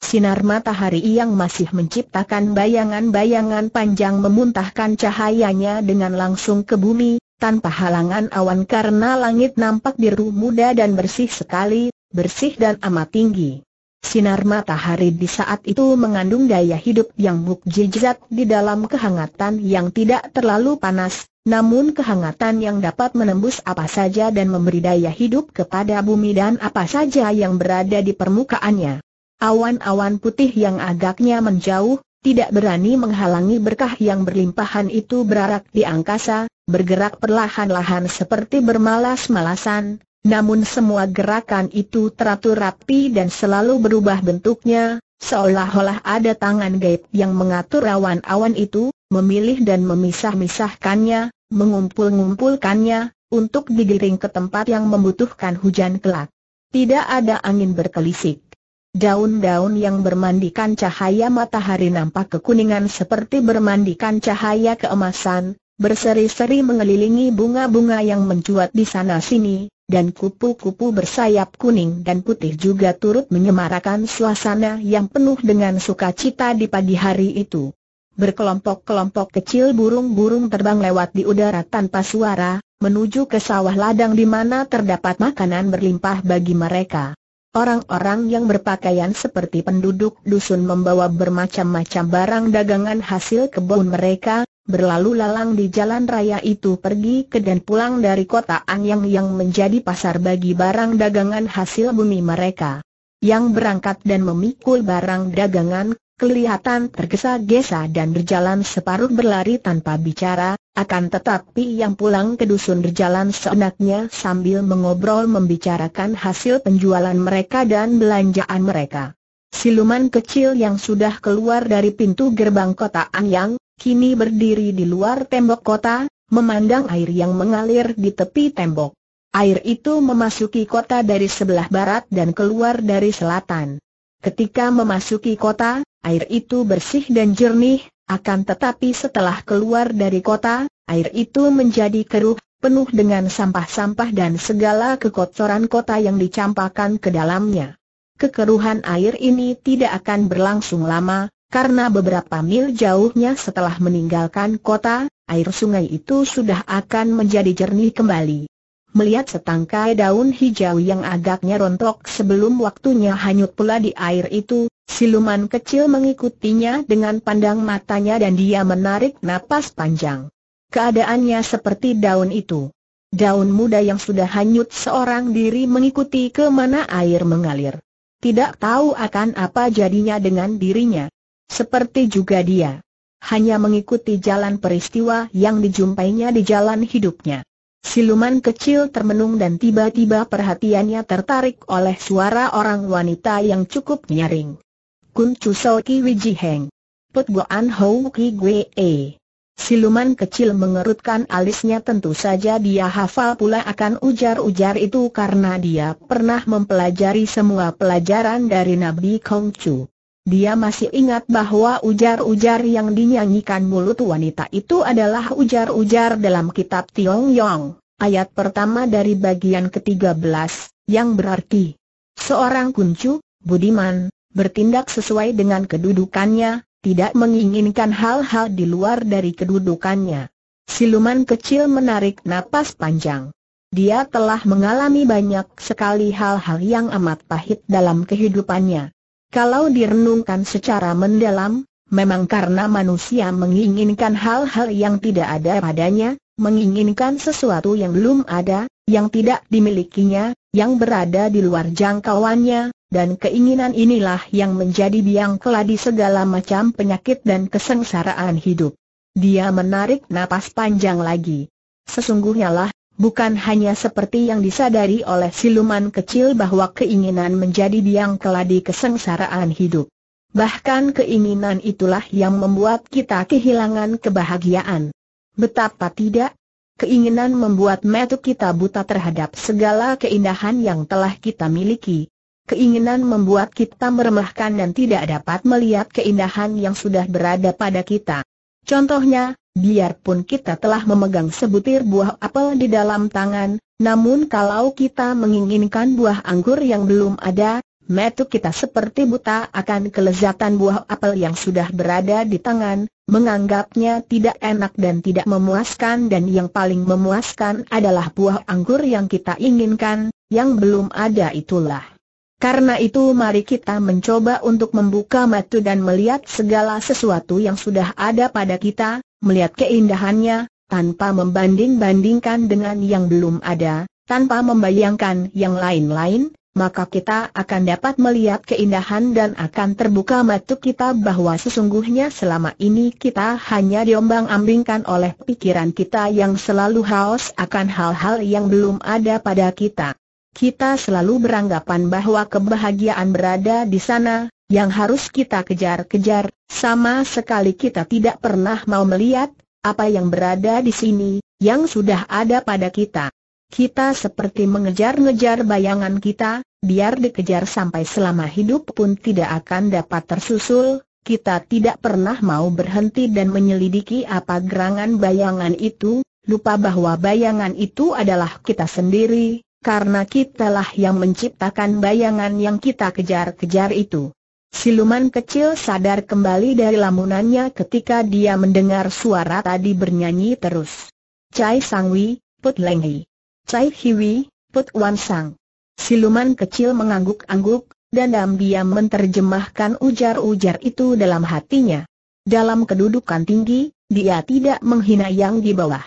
Sinar matahari yang masih menciptakan bayangan-bayangan panjang memuntahkan cahayanya dengan langsung ke bumi, tanpa halangan awan karena langit nampak biru muda dan bersih sekali, bersih dan amat tinggi. Sinar matahari di saat itu mengandung daya hidup yang mukjizat di dalam kehangatan yang tidak terlalu panas, namun kehangatan yang dapat menembus apa saja dan memberi daya hidup kepada bumi dan apa saja yang berada di permukaannya. Awan-awan putih yang agaknya menjauh, tidak berani menghalangi berkah yang berlimpahan itu berarak di angkasa, bergerak perlahan-lahan seperti bermalas-malasan, namun semua gerakan itu teratur rapi dan selalu berubah bentuknya, seolah-olah ada tangan gaib yang mengatur awan-awan itu, memilih dan memisah-misahkannya, mengumpul-ngumpulkannya, untuk digiring ke tempat yang membutuhkan hujan kelak. Tidak ada angin berkelisik. Daun-daun yang bermandikan cahaya matahari nampak kekuningan seperti bermandikan cahaya keemasan, berseri-seri mengelilingi bunga-bunga yang mencuat di sana-sini, dan kupu-kupu bersayap kuning dan putih juga turut menyemarakan suasana yang penuh dengan sukacita di pagi hari itu. Berkelompok-kelompok kecil burung-burung terbang lewat di udara tanpa suara, menuju ke sawah ladang di mana terdapat makanan berlimpah bagi mereka. Orang-orang yang berpakaian seperti penduduk dusun membawa bermacam-macam barang dagangan hasil kebun mereka, berlalu lalang di jalan raya itu pergi ke dan pulang dari kota Anyang yang menjadi pasar bagi barang dagangan hasil bumi mereka. Yang berangkat dan memikul barang dagangan, kelihatan tergesa-gesa dan berjalan separuh berlari tanpa bicara, akan tetapi yang pulang ke dusun berjalan seenaknya sambil mengobrol membicarakan hasil penjualan mereka dan belanjaan mereka. Siluman kecil yang sudah keluar dari pintu gerbang kota Anyang, kini berdiri di luar tembok kota, memandang air yang mengalir di tepi tembok. Air itu memasuki kota dari sebelah barat dan keluar dari selatan. Ketika memasuki kota, air itu bersih dan jernih, akan tetapi setelah keluar dari kota, air itu menjadi keruh, penuh dengan sampah-sampah dan segala kekotoran kota yang dicampakkan ke dalamnya. Kekeruhan air ini tidak akan berlangsung lama, karena beberapa mil jauhnya setelah meninggalkan kota, air sungai itu sudah akan menjadi jernih kembali. Melihat setangkai daun hijau yang agaknya rontok sebelum waktunya hanyut pula di air itu, siluman kecil mengikutinya dengan pandang matanya dan dia menarik napas panjang. Keadaannya seperti daun itu. Daun muda yang sudah hanyut seorang diri mengikuti kemana air mengalir. Tidak tahu akan apa jadinya dengan dirinya. Seperti juga dia. Hanya mengikuti jalan peristiwa yang dijumpainya di jalan hidupnya. Siluman kecil termenung dan tiba-tiba perhatiannya tertarik oleh suara orang wanita yang cukup nyaring. Kun Chu So Ki Wiji Heng. Put An Hou Ki Gue E. Siluman kecil mengerutkan alisnya tentu saja dia hafal pula akan ujar-ujar itu karena dia pernah mempelajari semua pelajaran dari Nabi Kong Chu. Dia masih ingat bahwa ujar-ujar yang dinyanyikan mulut wanita itu adalah ujar-ujar dalam kitab Tiong Yong, ayat pertama dari bagian ke-13, yang berarti Seorang kuncu, budiman, bertindak sesuai dengan kedudukannya, tidak menginginkan hal-hal di luar dari kedudukannya. Siluman kecil menarik napas panjang. Dia telah mengalami banyak sekali hal-hal yang amat pahit dalam kehidupannya. Kalau direnungkan secara mendalam, memang karena manusia menginginkan hal-hal yang tidak ada padanya, menginginkan sesuatu yang belum ada, yang tidak dimilikinya, yang berada di luar jangkauannya, dan keinginan inilah yang menjadi biang keladi segala macam penyakit dan kesengsaraan hidup. Dia menarik napas panjang lagi. Sesungguhnya lah, Bukan hanya seperti yang disadari oleh siluman kecil bahwa keinginan menjadi biang keladi kesengsaraan hidup. Bahkan keinginan itulah yang membuat kita kehilangan kebahagiaan. Betapa tidak, keinginan membuat metu kita buta terhadap segala keindahan yang telah kita miliki. Keinginan membuat kita meremehkan dan tidak dapat melihat keindahan yang sudah berada pada kita. Contohnya, Biarpun kita telah memegang sebutir buah apel di dalam tangan, namun kalau kita menginginkan buah anggur yang belum ada, metu kita seperti buta akan kelezatan buah apel yang sudah berada di tangan, menganggapnya tidak enak dan tidak memuaskan dan yang paling memuaskan adalah buah anggur yang kita inginkan, yang belum ada itulah. Karena itu mari kita mencoba untuk membuka mata dan melihat segala sesuatu yang sudah ada pada kita, melihat keindahannya, tanpa membanding-bandingkan dengan yang belum ada, tanpa membayangkan yang lain-lain, maka kita akan dapat melihat keindahan dan akan terbuka mata kita bahwa sesungguhnya selama ini kita hanya diombang-ambingkan oleh pikiran kita yang selalu haus akan hal-hal yang belum ada pada kita. Kita selalu beranggapan bahwa kebahagiaan berada di sana, yang harus kita kejar-kejar, sama sekali kita tidak pernah mau melihat apa yang berada di sini, yang sudah ada pada kita. Kita seperti mengejar-ngejar bayangan kita, biar dikejar sampai selama hidup pun tidak akan dapat tersusul, kita tidak pernah mau berhenti dan menyelidiki apa gerangan bayangan itu, lupa bahwa bayangan itu adalah kita sendiri, karena kitalah yang menciptakan bayangan yang kita kejar-kejar itu. Siluman kecil sadar kembali dari lamunannya ketika dia mendengar suara tadi bernyanyi terus. Cai Sangwi, Put Lenghi. Cai Hiwi, Put Wan Sang. Siluman kecil mengangguk-angguk, dan diam menerjemahkan ujar-ujar itu dalam hatinya. Dalam kedudukan tinggi, dia tidak menghina yang di bawah.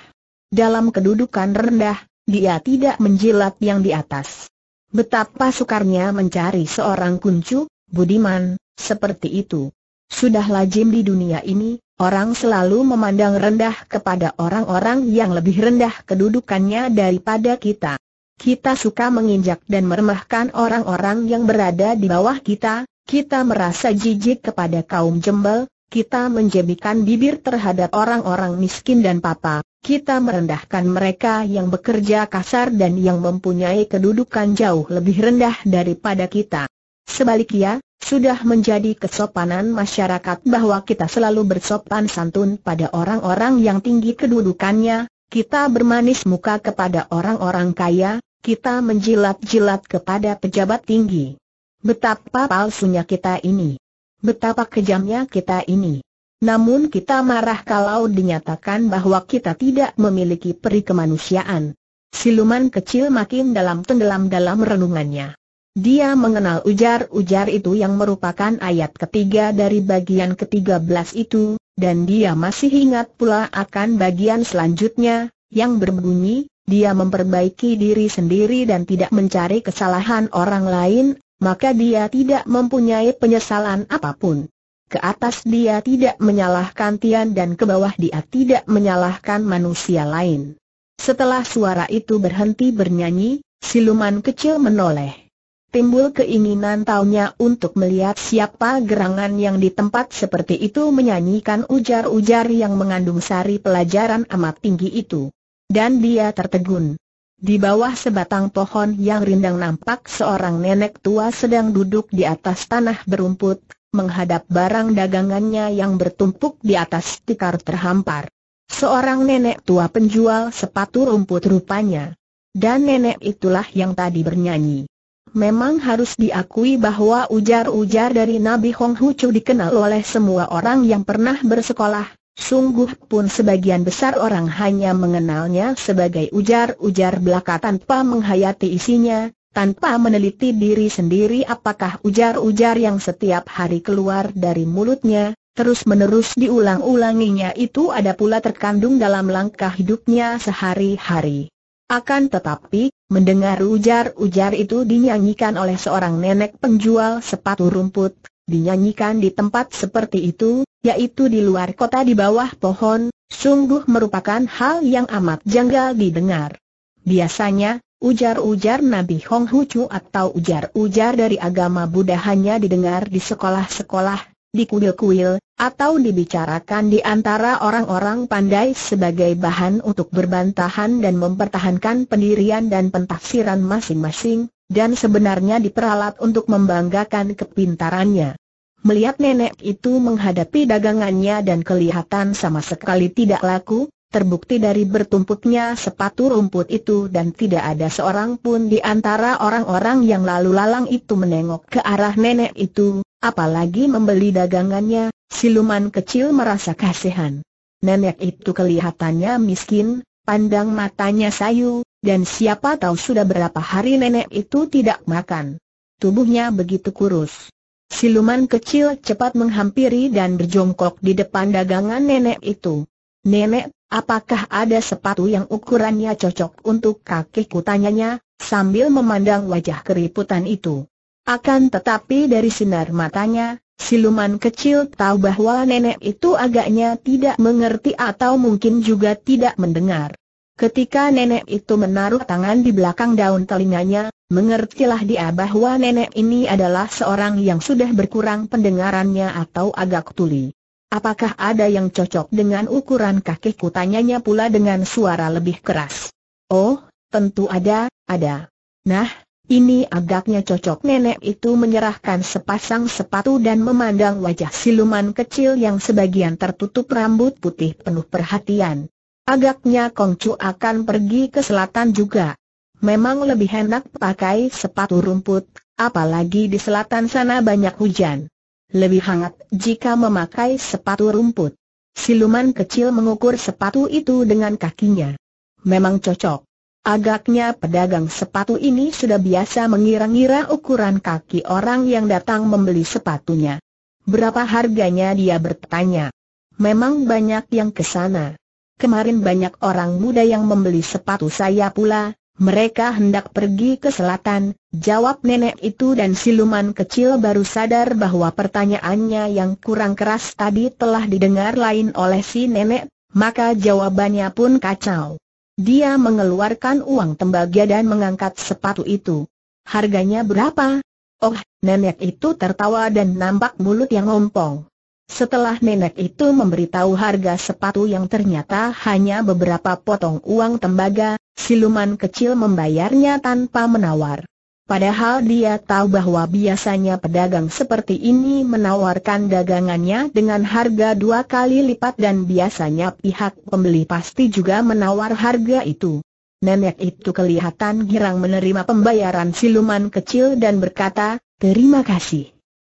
Dalam kedudukan rendah, dia tidak menjilat yang di atas. Betapa sukarnya mencari seorang kuncu, budiman, seperti itu. Sudah lazim di dunia ini, orang selalu memandang rendah kepada orang-orang yang lebih rendah kedudukannya daripada kita. Kita suka menginjak dan meremehkan orang-orang yang berada di bawah kita, kita merasa jijik kepada kaum jembel, kita menjebikan bibir terhadap orang-orang miskin dan papa, kita merendahkan mereka yang bekerja kasar dan yang mempunyai kedudukan jauh lebih rendah daripada kita. Sebaliknya, sudah menjadi kesopanan masyarakat bahwa kita selalu bersopan santun pada orang-orang yang tinggi kedudukannya, kita bermanis muka kepada orang-orang kaya, kita menjilat-jilat kepada pejabat tinggi. Betapa palsunya kita ini. Betapa kejamnya kita ini. Namun kita marah kalau dinyatakan bahwa kita tidak memiliki peri kemanusiaan. Siluman kecil makin dalam tenggelam dalam renungannya. Dia mengenal ujar-ujar itu yang merupakan ayat ketiga dari bagian ketiga belas itu, dan dia masih ingat pula akan bagian selanjutnya, yang berbunyi, dia memperbaiki diri sendiri dan tidak mencari kesalahan orang lain, maka dia tidak mempunyai penyesalan apapun. Ke atas dia tidak menyalahkan Tian dan ke bawah dia tidak menyalahkan manusia lain. Setelah suara itu berhenti bernyanyi, siluman kecil menoleh timbul keinginan taunya untuk melihat siapa gerangan yang di tempat seperti itu menyanyikan ujar-ujar yang mengandung sari pelajaran amat tinggi itu. Dan dia tertegun. Di bawah sebatang pohon yang rindang nampak seorang nenek tua sedang duduk di atas tanah berumput, menghadap barang dagangannya yang bertumpuk di atas tikar terhampar. Seorang nenek tua penjual sepatu rumput rupanya. Dan nenek itulah yang tadi bernyanyi. Memang harus diakui bahwa ujar-ujar dari Nabi Hong Chu dikenal oleh semua orang yang pernah bersekolah, sungguh pun sebagian besar orang hanya mengenalnya sebagai ujar-ujar belaka tanpa menghayati isinya, tanpa meneliti diri sendiri apakah ujar-ujar yang setiap hari keluar dari mulutnya, terus-menerus diulang-ulanginya itu ada pula terkandung dalam langkah hidupnya sehari-hari. Akan tetapi, mendengar ujar-ujar itu dinyanyikan oleh seorang nenek penjual sepatu rumput, dinyanyikan di tempat seperti itu, yaitu di luar kota di bawah pohon, sungguh merupakan hal yang amat janggal didengar. Biasanya, ujar-ujar Nabi Hong Hucu atau ujar-ujar dari agama Buddha hanya didengar di sekolah-sekolah, di kuil atau dibicarakan di antara orang-orang pandai sebagai bahan untuk berbantahan dan mempertahankan pendirian dan pentafsiran masing-masing, dan sebenarnya diperalat untuk membanggakan kepintarannya. Melihat nenek itu menghadapi dagangannya dan kelihatan sama sekali tidak laku, terbukti dari bertumpuknya sepatu rumput itu dan tidak ada seorang pun di antara orang-orang yang lalu lalang itu menengok ke arah nenek itu, Apalagi membeli dagangannya, siluman kecil merasa kasihan. Nenek itu kelihatannya miskin, pandang matanya sayu, dan siapa tahu sudah berapa hari nenek itu tidak makan. Tubuhnya begitu kurus. Siluman kecil cepat menghampiri dan berjongkok di depan dagangan nenek itu. Nenek, apakah ada sepatu yang ukurannya cocok untuk kakiku tanyanya, sambil memandang wajah keriputan itu. Akan tetapi dari sinar matanya, siluman kecil tahu bahwa nenek itu agaknya tidak mengerti atau mungkin juga tidak mendengar. Ketika nenek itu menaruh tangan di belakang daun telinganya, mengertilah dia bahwa nenek ini adalah seorang yang sudah berkurang pendengarannya atau agak tuli. Apakah ada yang cocok dengan ukuran kaki Tanyanya pula dengan suara lebih keras. Oh, tentu ada, ada. Nah, ini agaknya cocok nenek itu menyerahkan sepasang sepatu dan memandang wajah siluman kecil yang sebagian tertutup rambut putih penuh perhatian. Agaknya Kongcu akan pergi ke selatan juga. Memang lebih enak pakai sepatu rumput, apalagi di selatan sana banyak hujan. Lebih hangat jika memakai sepatu rumput. Siluman kecil mengukur sepatu itu dengan kakinya. Memang cocok. Agaknya pedagang sepatu ini sudah biasa mengira-ngira ukuran kaki orang yang datang membeli sepatunya. Berapa harganya dia bertanya. Memang banyak yang ke sana. Kemarin banyak orang muda yang membeli sepatu saya pula, mereka hendak pergi ke selatan, jawab nenek itu dan siluman kecil baru sadar bahwa pertanyaannya yang kurang keras tadi telah didengar lain oleh si nenek, maka jawabannya pun kacau. Dia mengeluarkan uang tembaga dan mengangkat sepatu itu. Harganya berapa? Oh, nenek itu tertawa dan nampak mulut yang ompong. Setelah nenek itu memberitahu harga sepatu yang ternyata hanya beberapa potong uang tembaga, siluman kecil membayarnya tanpa menawar. Padahal dia tahu bahwa biasanya pedagang seperti ini menawarkan dagangannya dengan harga dua kali lipat dan biasanya pihak pembeli pasti juga menawar harga itu. Nenek itu kelihatan girang menerima pembayaran siluman kecil dan berkata, terima kasih.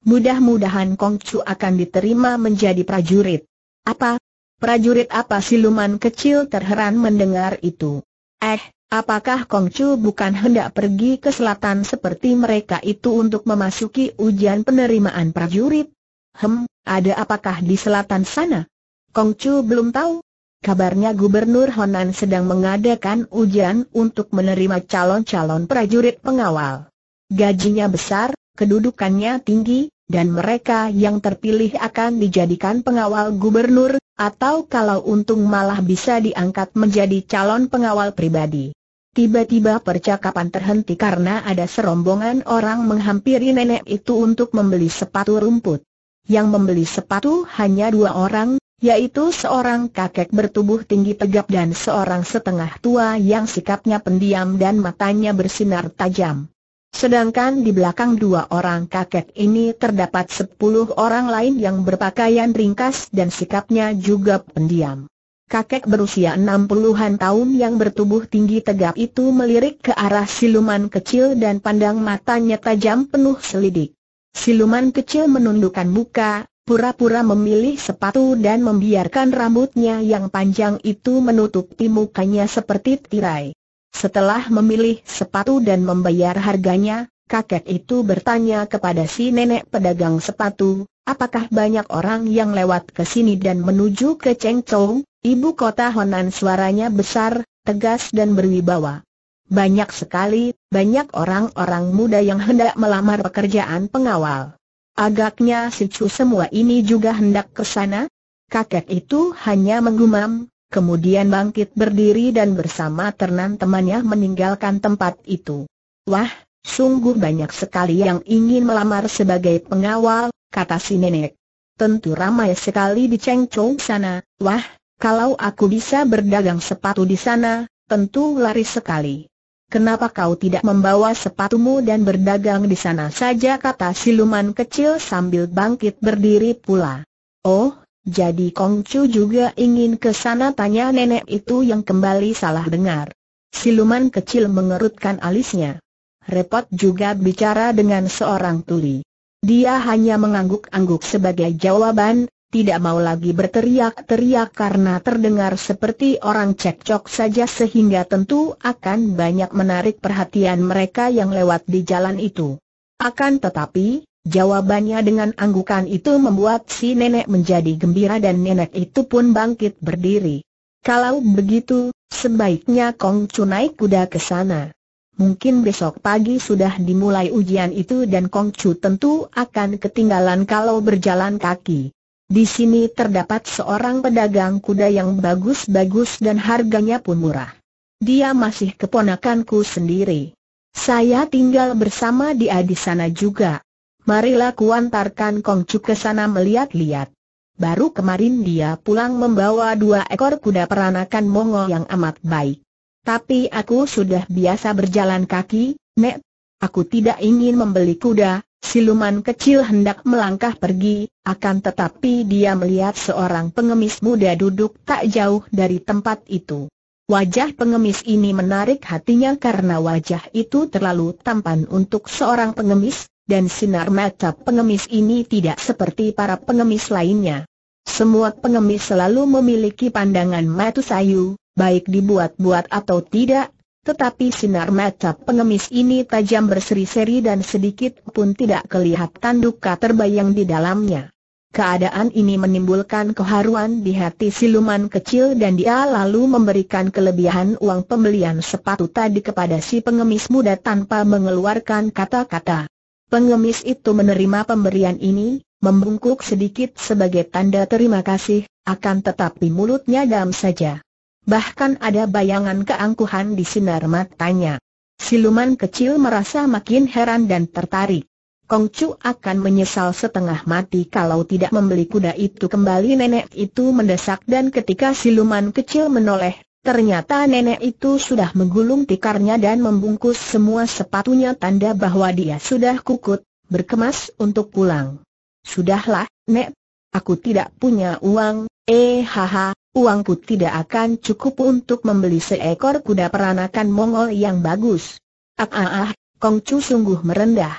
Mudah-mudahan Kong Chu akan diterima menjadi prajurit. Apa? Prajurit apa siluman kecil terheran mendengar itu? Eh, Apakah Kongcu bukan hendak pergi ke selatan seperti mereka itu untuk memasuki ujian penerimaan prajurit? Hem, ada apakah di selatan sana? Kongcu belum tahu. Kabarnya Gubernur Honan sedang mengadakan ujian untuk menerima calon-calon prajurit pengawal. Gajinya besar, kedudukannya tinggi, dan mereka yang terpilih akan dijadikan pengawal gubernur, atau kalau untung malah bisa diangkat menjadi calon pengawal pribadi. Tiba-tiba percakapan terhenti karena ada serombongan orang menghampiri nenek itu untuk membeli sepatu rumput. Yang membeli sepatu hanya dua orang, yaitu seorang kakek bertubuh tinggi tegap dan seorang setengah tua yang sikapnya pendiam dan matanya bersinar tajam. Sedangkan di belakang dua orang kakek ini terdapat sepuluh orang lain yang berpakaian ringkas dan sikapnya juga pendiam. Kakek berusia enam puluhan tahun yang bertubuh tinggi tegap itu melirik ke arah siluman kecil dan pandang matanya tajam penuh selidik. Siluman kecil menundukkan muka, pura-pura memilih sepatu dan membiarkan rambutnya yang panjang itu menutupi mukanya seperti tirai. Setelah memilih sepatu dan membayar harganya, kakek itu bertanya kepada si nenek pedagang sepatu, apakah banyak orang yang lewat ke sini dan menuju ke Cheng Chong? Ibu kota Honan suaranya besar, tegas dan berwibawa. Banyak sekali, banyak orang-orang muda yang hendak melamar pekerjaan pengawal. Agaknya si Chu semua ini juga hendak ke sana? Kakek itu hanya menggumam, kemudian bangkit berdiri dan bersama ternan temannya meninggalkan tempat itu. Wah, sungguh banyak sekali yang ingin melamar sebagai pengawal, kata si nenek. Tentu ramai sekali di Cheng Chou sana, wah, kalau aku bisa berdagang sepatu di sana, tentu laris sekali. Kenapa kau tidak membawa sepatumu dan berdagang di sana saja kata siluman kecil sambil bangkit berdiri pula. Oh, jadi Kongcu juga ingin ke sana tanya nenek itu yang kembali salah dengar. Siluman kecil mengerutkan alisnya. Repot juga bicara dengan seorang tuli. Dia hanya mengangguk-angguk sebagai jawaban, tidak mau lagi berteriak-teriak karena terdengar seperti orang cekcok saja sehingga tentu akan banyak menarik perhatian mereka yang lewat di jalan itu. Akan tetapi, jawabannya dengan anggukan itu membuat si nenek menjadi gembira dan nenek itu pun bangkit berdiri. Kalau begitu, sebaiknya Kong Chu naik kuda ke sana. Mungkin besok pagi sudah dimulai ujian itu dan Kong Chu tentu akan ketinggalan kalau berjalan kaki. Di sini terdapat seorang pedagang kuda yang bagus-bagus dan harganya pun murah. Dia masih keponakanku sendiri. Saya tinggal bersama dia di sana juga. Marilah kuantarkan Kongcu ke sana melihat-lihat. Baru kemarin dia pulang membawa dua ekor kuda peranakan Mongol yang amat baik. Tapi aku sudah biasa berjalan kaki, Nek. Aku tidak ingin membeli kuda, Siluman kecil hendak melangkah pergi, akan tetapi dia melihat seorang pengemis muda duduk tak jauh dari tempat itu. Wajah pengemis ini menarik hatinya karena wajah itu terlalu tampan untuk seorang pengemis, dan sinar mata pengemis ini tidak seperti para pengemis lainnya. Semua pengemis selalu memiliki pandangan mata sayu, baik dibuat-buat atau tidak, tetapi sinar mata pengemis ini tajam berseri-seri dan sedikit pun tidak kelihatan duka terbayang di dalamnya. Keadaan ini menimbulkan keharuan di hati siluman kecil dan dia lalu memberikan kelebihan uang pembelian sepatu tadi kepada si pengemis muda tanpa mengeluarkan kata-kata. Pengemis itu menerima pemberian ini, membungkuk sedikit sebagai tanda terima kasih, akan tetapi mulutnya dam saja. Bahkan ada bayangan keangkuhan di sinar matanya. Siluman kecil merasa makin heran dan tertarik. Kongcu akan menyesal setengah mati kalau tidak membeli kuda itu kembali nenek itu mendesak dan ketika siluman kecil menoleh, ternyata nenek itu sudah menggulung tikarnya dan membungkus semua sepatunya tanda bahwa dia sudah kukut, berkemas untuk pulang. Sudahlah, Nek, aku tidak punya uang, eh haha, uangku tidak akan cukup untuk membeli seekor kuda peranakan Mongol yang bagus. Ah ah ah, Kongcu sungguh merendah.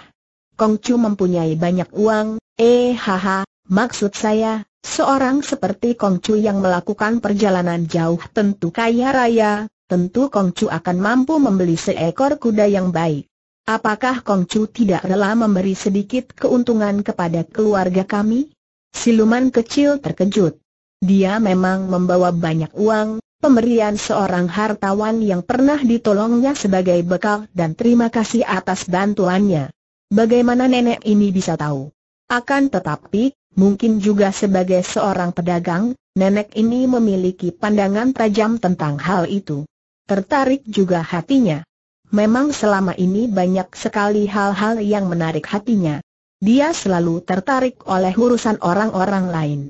Kongcu mempunyai banyak uang, eh haha, maksud saya, seorang seperti Kongcu yang melakukan perjalanan jauh tentu kaya raya, tentu Kongcu akan mampu membeli seekor kuda yang baik. Apakah Kongcu tidak rela memberi sedikit keuntungan kepada keluarga kami? Siluman kecil terkejut. Dia memang membawa banyak uang, pemberian seorang hartawan yang pernah ditolongnya sebagai bekal dan terima kasih atas bantuannya. Bagaimana nenek ini bisa tahu? Akan tetapi, mungkin juga sebagai seorang pedagang, nenek ini memiliki pandangan tajam tentang hal itu. Tertarik juga hatinya. Memang selama ini banyak sekali hal-hal yang menarik hatinya. Dia selalu tertarik oleh urusan orang-orang lain.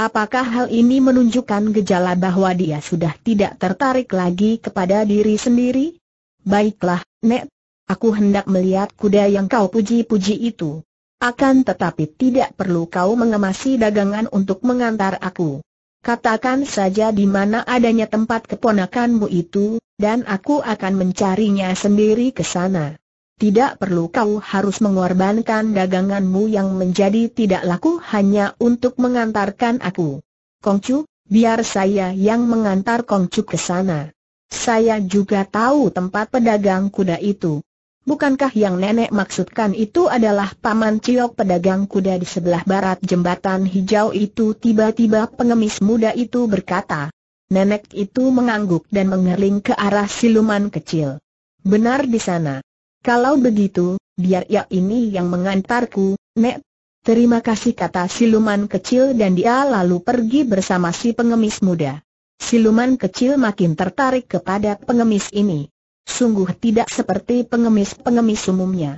Apakah hal ini menunjukkan gejala bahwa dia sudah tidak tertarik lagi kepada diri sendiri? Baiklah, Nek. Aku hendak melihat kuda yang kau puji-puji itu. Akan tetapi tidak perlu kau mengemasi dagangan untuk mengantar aku. Katakan saja di mana adanya tempat keponakanmu itu, dan aku akan mencarinya sendiri ke sana tidak perlu kau harus mengorbankan daganganmu yang menjadi tidak laku hanya untuk mengantarkan aku. Kongcu, biar saya yang mengantar Kongcu ke sana. Saya juga tahu tempat pedagang kuda itu. Bukankah yang nenek maksudkan itu adalah Paman Ciok pedagang kuda di sebelah barat jembatan hijau itu tiba-tiba pengemis muda itu berkata. Nenek itu mengangguk dan mengerling ke arah siluman kecil. Benar di sana. Kalau begitu, biar ia ini yang mengantarku, Nek. Terima kasih kata siluman kecil dan dia lalu pergi bersama si pengemis muda. Siluman kecil makin tertarik kepada pengemis ini. Sungguh tidak seperti pengemis-pengemis umumnya.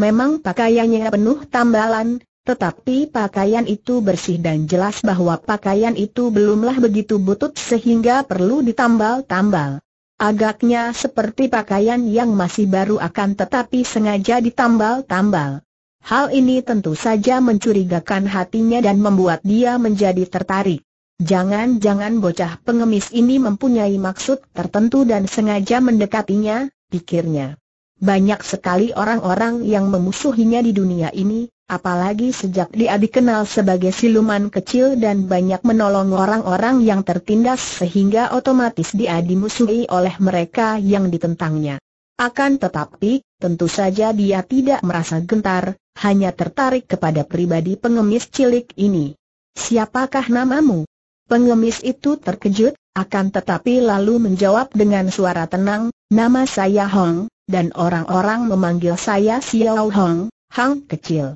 Memang pakaiannya penuh tambalan, tetapi pakaian itu bersih dan jelas bahwa pakaian itu belumlah begitu butut sehingga perlu ditambal-tambal. Agaknya seperti pakaian yang masih baru akan tetapi sengaja ditambal-tambal. Hal ini tentu saja mencurigakan hatinya dan membuat dia menjadi tertarik. Jangan-jangan bocah pengemis ini mempunyai maksud tertentu dan sengaja mendekatinya, pikirnya. Banyak sekali orang-orang yang memusuhinya di dunia ini, Apalagi sejak dia dikenal sebagai siluman kecil dan banyak menolong orang-orang yang tertindas sehingga otomatis dia dimusuhi oleh mereka yang ditentangnya. Akan tetapi, tentu saja dia tidak merasa gentar, hanya tertarik kepada pribadi pengemis cilik ini. Siapakah namamu? Pengemis itu terkejut, akan tetapi lalu menjawab dengan suara tenang, nama saya Hong, dan orang-orang memanggil saya Xiao Hong, Hong kecil.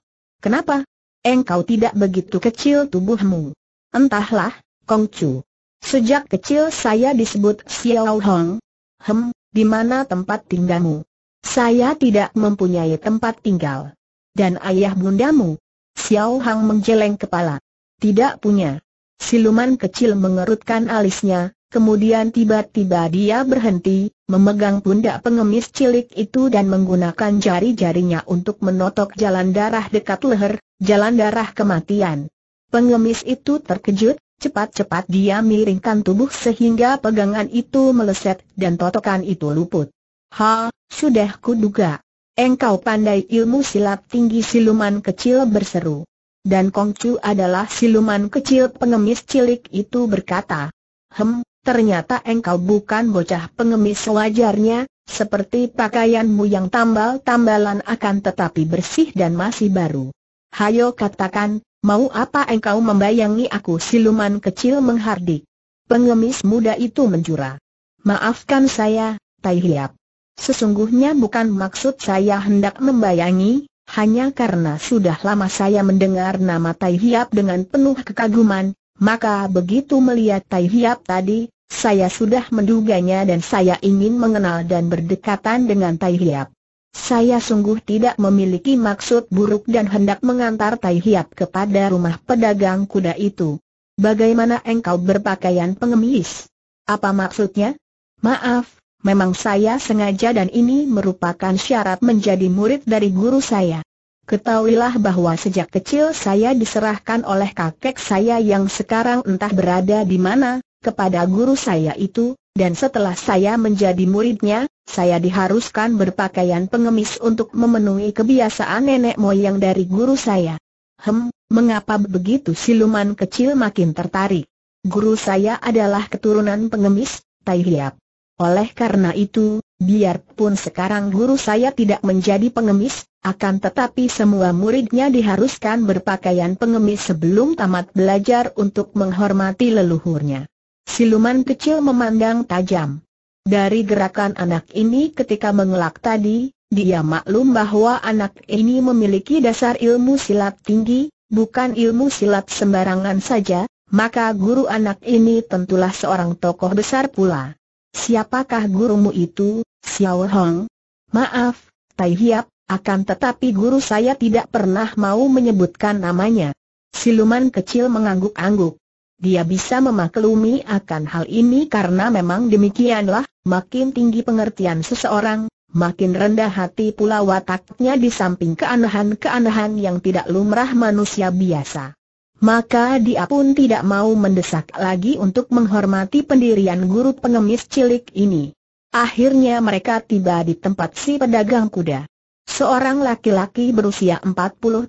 Kenapa? Engkau tidak begitu kecil tubuhmu. Entahlah, Kong Chu. Sejak kecil saya disebut Xiao Hong. Hem, di mana tempat tinggalmu? Saya tidak mempunyai tempat tinggal. Dan ayah bundamu? Xiao Hong menjeleng kepala. Tidak punya. Siluman kecil mengerutkan alisnya, Kemudian tiba-tiba dia berhenti, memegang pundak pengemis cilik itu dan menggunakan jari-jarinya untuk menotok jalan darah dekat leher, jalan darah kematian. Pengemis itu terkejut, cepat-cepat dia miringkan tubuh sehingga pegangan itu meleset dan totokan itu luput. Ha, sudah kuduga. Engkau pandai ilmu silat tinggi siluman kecil berseru. Dan Kongcu adalah siluman kecil pengemis cilik itu berkata. Hem, ternyata engkau bukan bocah pengemis wajarnya, seperti pakaianmu yang tambal-tambalan akan tetapi bersih dan masih baru. Hayo katakan, mau apa engkau membayangi aku siluman kecil menghardik? Pengemis muda itu menjura. Maafkan saya, Tai Hiap. Sesungguhnya bukan maksud saya hendak membayangi, hanya karena sudah lama saya mendengar nama Tai Hiap dengan penuh kekaguman, maka begitu melihat Tai Hiap tadi, saya sudah menduganya dan saya ingin mengenal dan berdekatan dengan Tai Hiap. Saya sungguh tidak memiliki maksud buruk dan hendak mengantar Tai Hiap kepada rumah pedagang kuda itu. Bagaimana engkau berpakaian pengemis? Apa maksudnya? Maaf, memang saya sengaja dan ini merupakan syarat menjadi murid dari guru saya. Ketahuilah bahwa sejak kecil saya diserahkan oleh kakek saya yang sekarang entah berada di mana, kepada guru saya itu, dan setelah saya menjadi muridnya, saya diharuskan berpakaian pengemis untuk memenuhi kebiasaan nenek moyang dari guru saya. Hem, mengapa begitu siluman kecil makin tertarik? Guru saya adalah keturunan pengemis, Tai Hiap. Oleh karena itu, biarpun sekarang guru saya tidak menjadi pengemis, akan tetapi semua muridnya diharuskan berpakaian pengemis sebelum tamat belajar untuk menghormati leluhurnya. Siluman kecil memandang tajam. Dari gerakan anak ini ketika mengelak tadi, dia maklum bahwa anak ini memiliki dasar ilmu silat tinggi, bukan ilmu silat sembarangan saja, maka guru anak ini tentulah seorang tokoh besar pula. Siapakah gurumu itu, Xiao Hong? Maaf, Tai Hiap, akan tetapi guru saya tidak pernah mau menyebutkan namanya. Siluman kecil mengangguk-angguk. Dia bisa memaklumi akan hal ini karena memang demikianlah, makin tinggi pengertian seseorang, makin rendah hati pula wataknya di samping keanehan-keanehan yang tidak lumrah manusia biasa. Maka dia pun tidak mau mendesak lagi untuk menghormati pendirian guru pengemis cilik ini. Akhirnya mereka tiba di tempat si pedagang kuda. Seorang laki-laki berusia 40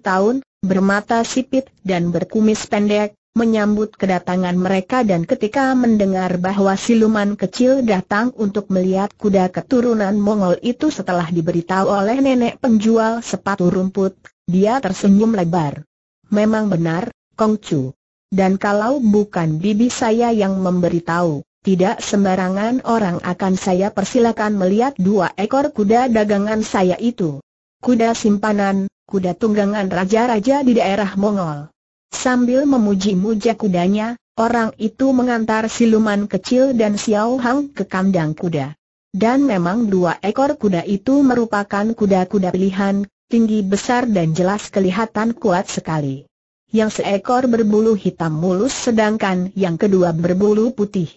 tahun, bermata sipit dan berkumis pendek, menyambut kedatangan mereka dan ketika mendengar bahwa siluman kecil datang untuk melihat kuda keturunan Mongol itu setelah diberitahu oleh nenek penjual sepatu rumput, dia tersenyum lebar. Memang benar, Kongcu. Dan kalau bukan bibi saya yang memberitahu, tidak sembarangan orang akan saya persilakan melihat dua ekor kuda dagangan saya itu. Kuda simpanan, kuda tunggangan raja-raja di daerah Mongol. Sambil memuji-muja kudanya, orang itu mengantar siluman kecil dan Xiao Hang ke kandang kuda. Dan memang dua ekor kuda itu merupakan kuda-kuda pilihan, tinggi besar dan jelas kelihatan kuat sekali. Yang seekor berbulu hitam mulus sedangkan yang kedua berbulu putih.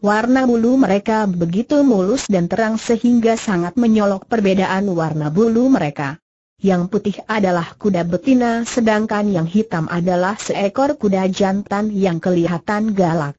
Warna bulu mereka begitu mulus dan terang sehingga sangat menyolok perbedaan warna bulu mereka yang putih adalah kuda betina sedangkan yang hitam adalah seekor kuda jantan yang kelihatan galak.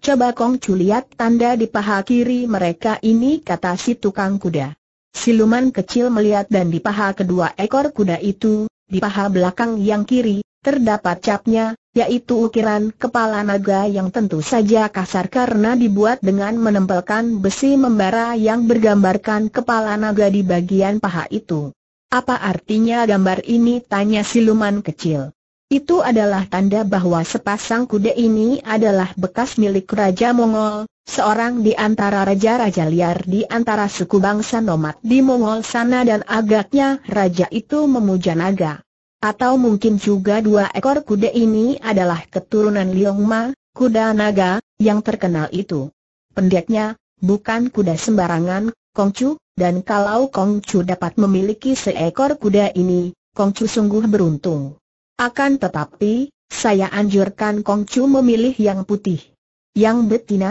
Coba Kong Chu lihat tanda di paha kiri mereka ini kata si tukang kuda. Siluman kecil melihat dan di paha kedua ekor kuda itu, di paha belakang yang kiri, terdapat capnya, yaitu ukiran kepala naga yang tentu saja kasar karena dibuat dengan menempelkan besi membara yang bergambarkan kepala naga di bagian paha itu. Apa artinya gambar ini? Tanya siluman kecil. Itu adalah tanda bahwa sepasang kuda ini adalah bekas milik Raja Mongol, seorang di antara raja-raja liar di antara suku bangsa nomad di Mongol sana dan agaknya raja itu memuja naga. Atau mungkin juga dua ekor kuda ini adalah keturunan Liongma, kuda naga, yang terkenal itu. Pendeknya, bukan kuda sembarangan, Kongcu, dan kalau Kong Chu dapat memiliki seekor kuda ini, Kong Chu sungguh beruntung. Akan tetapi, saya anjurkan Kong Chu memilih yang putih. Yang betina?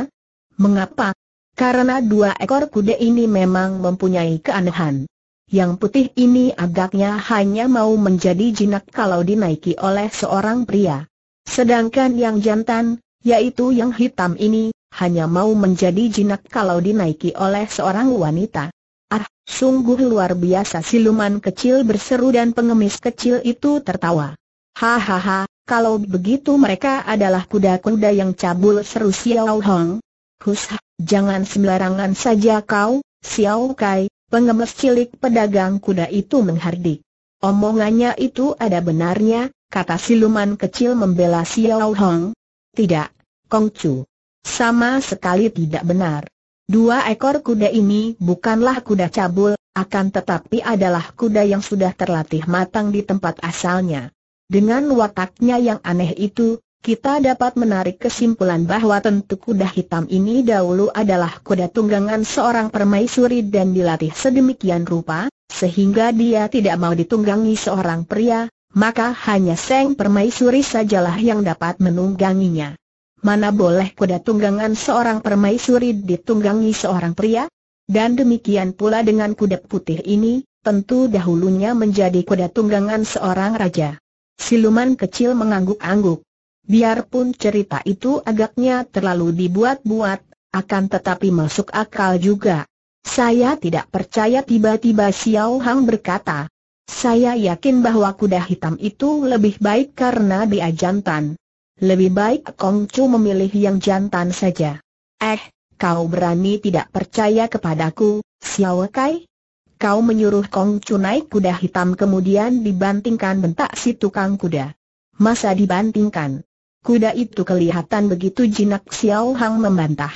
Mengapa? Karena dua ekor kuda ini memang mempunyai keanehan. Yang putih ini agaknya hanya mau menjadi jinak kalau dinaiki oleh seorang pria. Sedangkan yang jantan, yaitu yang hitam ini, hanya mau menjadi jinak kalau dinaiki oleh seorang wanita. Ah, sungguh luar biasa siluman kecil berseru dan pengemis kecil itu tertawa. Hahaha, kalau begitu mereka adalah kuda-kuda yang cabul seru Xiao Hong. Hus, jangan sembarangan saja kau, Xiao Kai, pengemis cilik pedagang kuda itu menghardik. Omongannya itu ada benarnya, kata siluman kecil membela Xiao Hong. Tidak, Kong Chu, Sama sekali tidak benar. Dua ekor kuda ini bukanlah kuda cabul, akan tetapi adalah kuda yang sudah terlatih matang di tempat asalnya. Dengan wataknya yang aneh itu, kita dapat menarik kesimpulan bahwa tentu kuda hitam ini dahulu adalah kuda tunggangan seorang permaisuri dan dilatih sedemikian rupa, sehingga dia tidak mau ditunggangi seorang pria, maka hanya Seng Permaisuri sajalah yang dapat menungganginya. Mana boleh kuda tunggangan seorang permaisuri ditunggangi seorang pria? Dan demikian pula dengan kuda putih ini, tentu dahulunya menjadi kuda tunggangan seorang raja. Siluman kecil mengangguk-angguk. Biarpun cerita itu agaknya terlalu dibuat-buat, akan tetapi masuk akal juga. Saya tidak percaya tiba-tiba Xiao Hang berkata, saya yakin bahwa kuda hitam itu lebih baik karena dia jantan. Lebih baik Kong Chu memilih yang jantan saja. Eh, kau berani tidak percaya kepadaku, Xiao Kai? Kau menyuruh Kong Chu naik kuda hitam kemudian dibantingkan bentak si tukang kuda. Masa dibantingkan? Kuda itu kelihatan begitu jinak Xiao Hang membantah.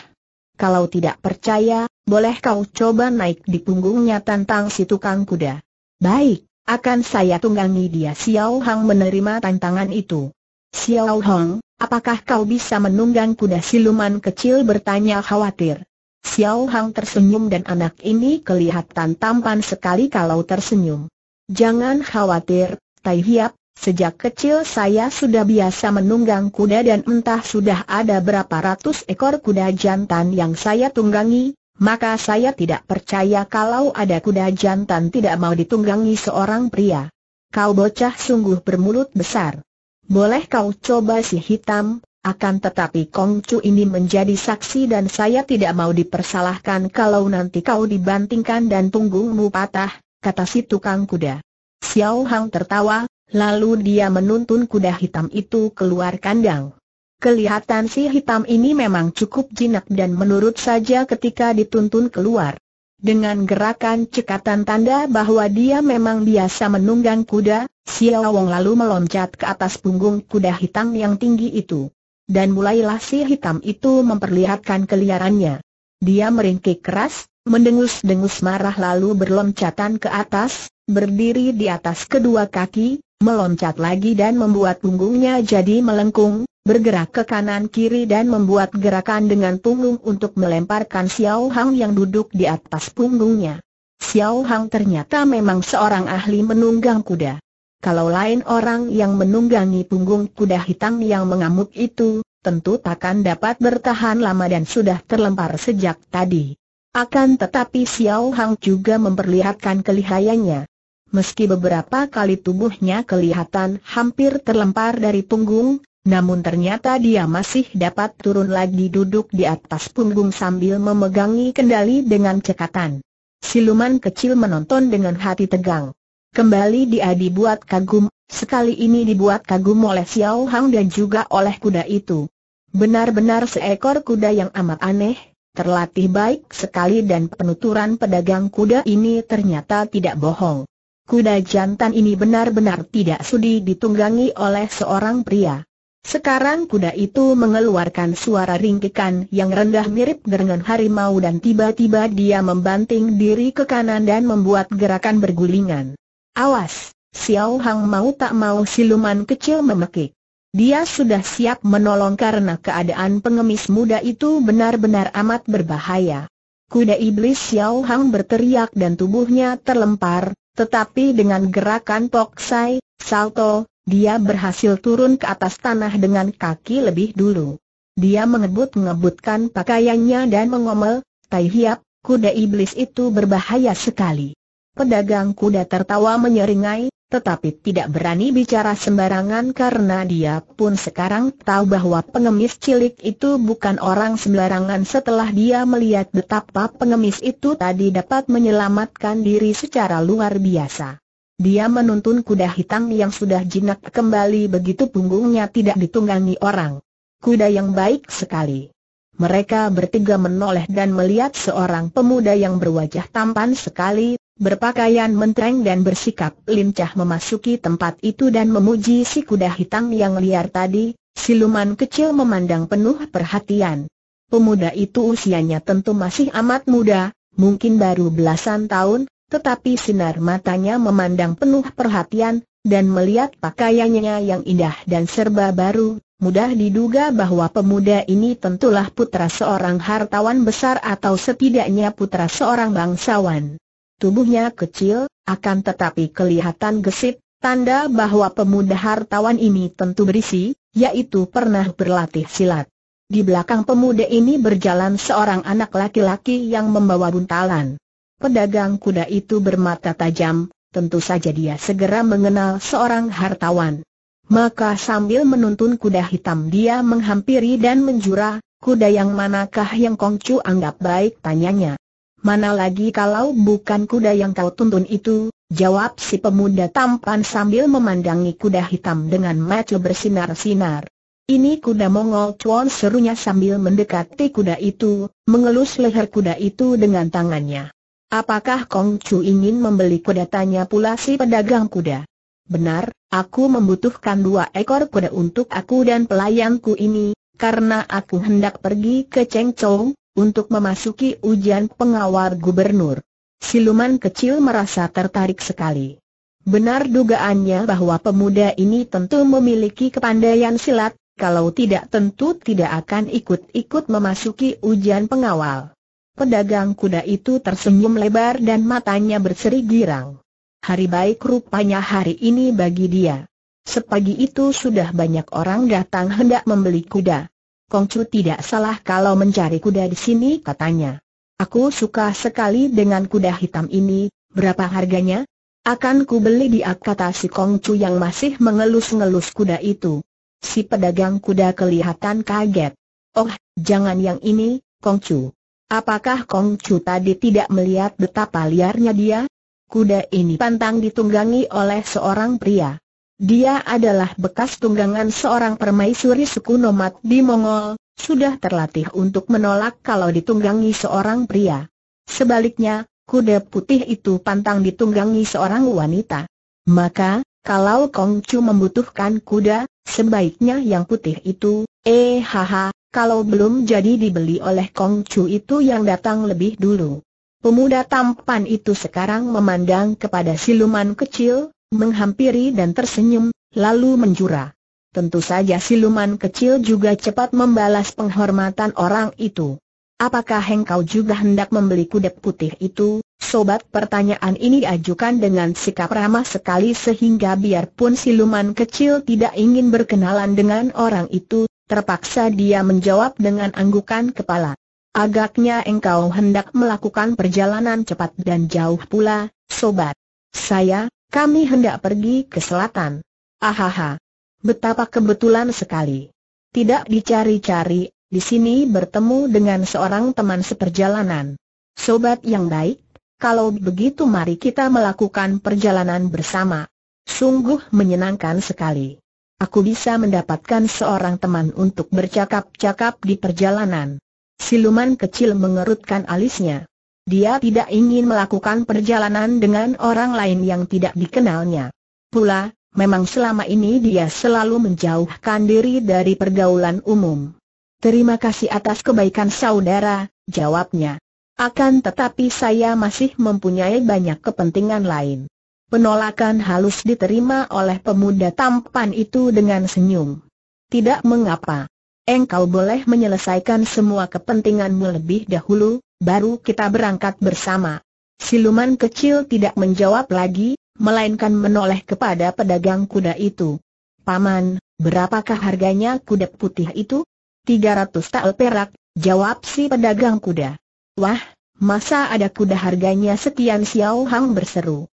Kalau tidak percaya, boleh kau coba naik di punggungnya tantang si tukang kuda. Baik, akan saya tunggangi dia Xiao Hang menerima tantangan itu. Xiao Hong, apakah kau bisa menunggang kuda siluman kecil bertanya khawatir. Xiao Hong tersenyum dan anak ini kelihatan tampan sekali kalau tersenyum. Jangan khawatir, Tai Hiap, sejak kecil saya sudah biasa menunggang kuda dan entah sudah ada berapa ratus ekor kuda jantan yang saya tunggangi, maka saya tidak percaya kalau ada kuda jantan tidak mau ditunggangi seorang pria. Kau bocah sungguh bermulut besar. Boleh kau coba si hitam, akan tetapi Kong Chu ini menjadi saksi dan saya tidak mau dipersalahkan kalau nanti kau dibantingkan dan punggungmu patah, kata si tukang kuda. Xiao Hang tertawa, lalu dia menuntun kuda hitam itu keluar kandang. Kelihatan si hitam ini memang cukup jinak dan menurut saja ketika dituntun keluar. Dengan gerakan cekatan tanda bahwa dia memang biasa menunggang kuda, Xiao Wong lalu meloncat ke atas punggung kuda hitam yang tinggi itu. Dan mulailah si hitam itu memperlihatkan keliarannya. Dia meringkik keras, mendengus-dengus marah lalu berloncatan ke atas, berdiri di atas kedua kaki, meloncat lagi dan membuat punggungnya jadi melengkung, bergerak ke kanan kiri dan membuat gerakan dengan punggung untuk melemparkan Xiao Hang yang duduk di atas punggungnya. Xiao Hang ternyata memang seorang ahli menunggang kuda. Kalau lain orang yang menunggangi punggung kuda hitam yang mengamuk itu, tentu takkan dapat bertahan lama dan sudah terlempar sejak tadi. Akan tetapi Xiao Hang juga memperlihatkan kelihayannya. Meski beberapa kali tubuhnya kelihatan hampir terlempar dari punggung, namun ternyata dia masih dapat turun lagi duduk di atas punggung sambil memegangi kendali dengan cekatan. Siluman kecil menonton dengan hati tegang. Kembali dia dibuat kagum, sekali ini dibuat kagum oleh Xiao Hang dan juga oleh kuda itu. Benar-benar seekor kuda yang amat aneh, terlatih baik sekali dan penuturan pedagang kuda ini ternyata tidak bohong. Kuda jantan ini benar-benar tidak sudi ditunggangi oleh seorang pria. Sekarang kuda itu mengeluarkan suara ringkikan yang rendah mirip dengan harimau dan tiba-tiba dia membanting diri ke kanan dan membuat gerakan bergulingan. Awas, Xiao Hang mau tak mau siluman kecil memekik. Dia sudah siap menolong karena keadaan pengemis muda itu benar-benar amat berbahaya. Kuda iblis Xiao Hang berteriak dan tubuhnya terlempar, tetapi dengan gerakan poksai, salto, dia berhasil turun ke atas tanah dengan kaki lebih dulu. Dia mengebut-ngebutkan pakaiannya dan mengomel, Tai Hiap, kuda iblis itu berbahaya sekali. Pedagang kuda tertawa menyeringai, tetapi tidak berani bicara sembarangan karena dia pun sekarang tahu bahwa pengemis cilik itu bukan orang sembarangan setelah dia melihat betapa pengemis itu tadi dapat menyelamatkan diri secara luar biasa. Dia menuntun kuda hitam yang sudah jinak kembali begitu punggungnya tidak ditunggangi orang. Kuda yang baik sekali. Mereka bertiga menoleh dan melihat seorang pemuda yang berwajah tampan sekali, berpakaian mentereng dan bersikap lincah memasuki tempat itu dan memuji si kuda hitam yang liar tadi, siluman kecil memandang penuh perhatian. Pemuda itu usianya tentu masih amat muda, mungkin baru belasan tahun, tetapi sinar matanya memandang penuh perhatian, dan melihat pakaiannya yang indah dan serba baru, mudah diduga bahwa pemuda ini tentulah putra seorang hartawan besar atau setidaknya putra seorang bangsawan. Tubuhnya kecil, akan tetapi kelihatan gesit, tanda bahwa pemuda hartawan ini tentu berisi, yaitu pernah berlatih silat. Di belakang pemuda ini berjalan seorang anak laki-laki yang membawa buntalan. Pedagang kuda itu bermata tajam, tentu saja dia segera mengenal seorang hartawan. Maka sambil menuntun kuda hitam dia menghampiri dan menjura, kuda yang manakah yang Kongcu anggap baik tanyanya. Mana lagi kalau bukan kuda yang kau tuntun itu, jawab si pemuda tampan sambil memandangi kuda hitam dengan mata bersinar-sinar. Ini kuda Mongol Chuan serunya sambil mendekati kuda itu, mengelus leher kuda itu dengan tangannya. Apakah Kong Chu ingin membeli kuda tanya pula si pedagang kuda? Benar, aku membutuhkan dua ekor kuda untuk aku dan pelayanku ini, karena aku hendak pergi ke Cheng Chong, untuk memasuki ujian pengawal gubernur. Siluman kecil merasa tertarik sekali. Benar dugaannya bahwa pemuda ini tentu memiliki kepandaian silat, kalau tidak tentu tidak akan ikut-ikut memasuki ujian pengawal. Pedagang kuda itu tersenyum lebar dan matanya berseri girang. Hari baik rupanya hari ini bagi dia. Sepagi itu sudah banyak orang datang hendak membeli kuda. Kongcu tidak salah kalau mencari kuda di sini katanya. Aku suka sekali dengan kuda hitam ini, berapa harganya? Akan ku beli di kata si Kongcu yang masih mengelus-ngelus kuda itu. Si pedagang kuda kelihatan kaget. Oh, jangan yang ini, Kongcu. Apakah Kong Chu tadi tidak melihat betapa liarnya dia? Kuda ini pantang ditunggangi oleh seorang pria. Dia adalah bekas tunggangan seorang permaisuri suku nomad di Mongol, sudah terlatih untuk menolak kalau ditunggangi seorang pria. Sebaliknya, kuda putih itu pantang ditunggangi seorang wanita. Maka, kalau Chu membutuhkan kuda, sebaiknya yang putih itu, eh haha, kalau belum jadi dibeli oleh Kong Chu itu yang datang lebih dulu. Pemuda tampan itu sekarang memandang kepada siluman kecil, menghampiri dan tersenyum, lalu menjura. Tentu saja siluman kecil juga cepat membalas penghormatan orang itu. Apakah engkau juga hendak membeli kuda putih itu? Sobat pertanyaan ini diajukan dengan sikap ramah sekali sehingga biarpun siluman kecil tidak ingin berkenalan dengan orang itu, Terpaksa dia menjawab dengan anggukan kepala. Agaknya engkau hendak melakukan perjalanan cepat dan jauh pula, sobat. Saya, kami hendak pergi ke selatan. Ahaha. Betapa kebetulan sekali. Tidak dicari-cari, di sini bertemu dengan seorang teman seperjalanan. Sobat yang baik, kalau begitu mari kita melakukan perjalanan bersama. Sungguh menyenangkan sekali aku bisa mendapatkan seorang teman untuk bercakap-cakap di perjalanan. Siluman kecil mengerutkan alisnya. Dia tidak ingin melakukan perjalanan dengan orang lain yang tidak dikenalnya. Pula, memang selama ini dia selalu menjauhkan diri dari pergaulan umum. Terima kasih atas kebaikan saudara, jawabnya. Akan tetapi saya masih mempunyai banyak kepentingan lain. Penolakan halus diterima oleh pemuda tampan itu dengan senyum. Tidak mengapa. Engkau boleh menyelesaikan semua kepentinganmu lebih dahulu, baru kita berangkat bersama. Siluman kecil tidak menjawab lagi, melainkan menoleh kepada pedagang kuda itu. Paman, berapakah harganya kuda putih itu? 300 tal perak, jawab si pedagang kuda. Wah, masa ada kuda harganya setian Xiao Hang berseru.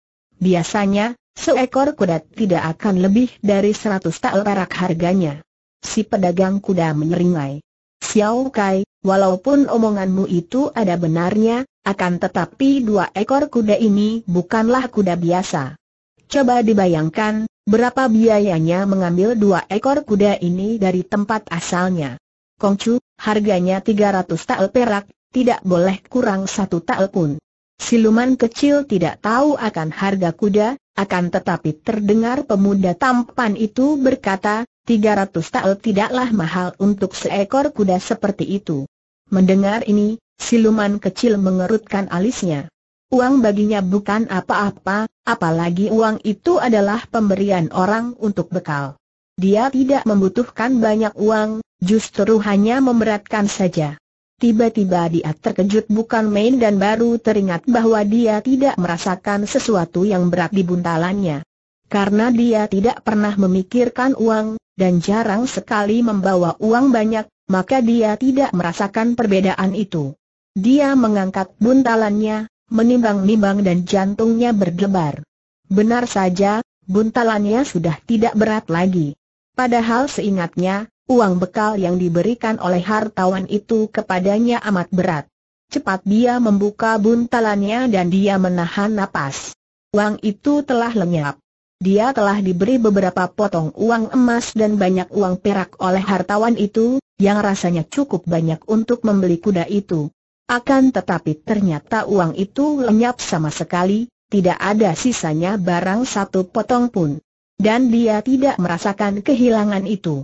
Biasanya, seekor kuda tidak akan lebih dari seratus tael perak harganya. Si pedagang kuda menyeringai. Xiao Kai, walaupun omonganmu itu ada benarnya, akan tetapi dua ekor kuda ini bukanlah kuda biasa. Coba dibayangkan, berapa biayanya mengambil dua ekor kuda ini dari tempat asalnya. Kongcu, harganya 300 tael perak, tidak boleh kurang satu tael pun. Siluman kecil tidak tahu akan harga kuda, akan tetapi terdengar pemuda tampan itu berkata, 300 tael tidaklah mahal untuk seekor kuda seperti itu. Mendengar ini, siluman kecil mengerutkan alisnya. Uang baginya bukan apa-apa, apalagi uang itu adalah pemberian orang untuk bekal. Dia tidak membutuhkan banyak uang, justru hanya memberatkan saja. Tiba-tiba dia terkejut bukan main dan baru teringat bahwa dia tidak merasakan sesuatu yang berat di buntalannya. Karena dia tidak pernah memikirkan uang, dan jarang sekali membawa uang banyak, maka dia tidak merasakan perbedaan itu. Dia mengangkat buntalannya, menimbang-nimbang dan jantungnya berdebar. Benar saja, buntalannya sudah tidak berat lagi. Padahal seingatnya, Uang bekal yang diberikan oleh hartawan itu kepadanya amat berat. Cepat dia membuka buntalannya dan dia menahan napas. Uang itu telah lenyap. Dia telah diberi beberapa potong uang emas dan banyak uang perak oleh hartawan itu, yang rasanya cukup banyak untuk membeli kuda itu. Akan tetapi ternyata uang itu lenyap sama sekali, tidak ada sisanya barang satu potong pun. Dan dia tidak merasakan kehilangan itu.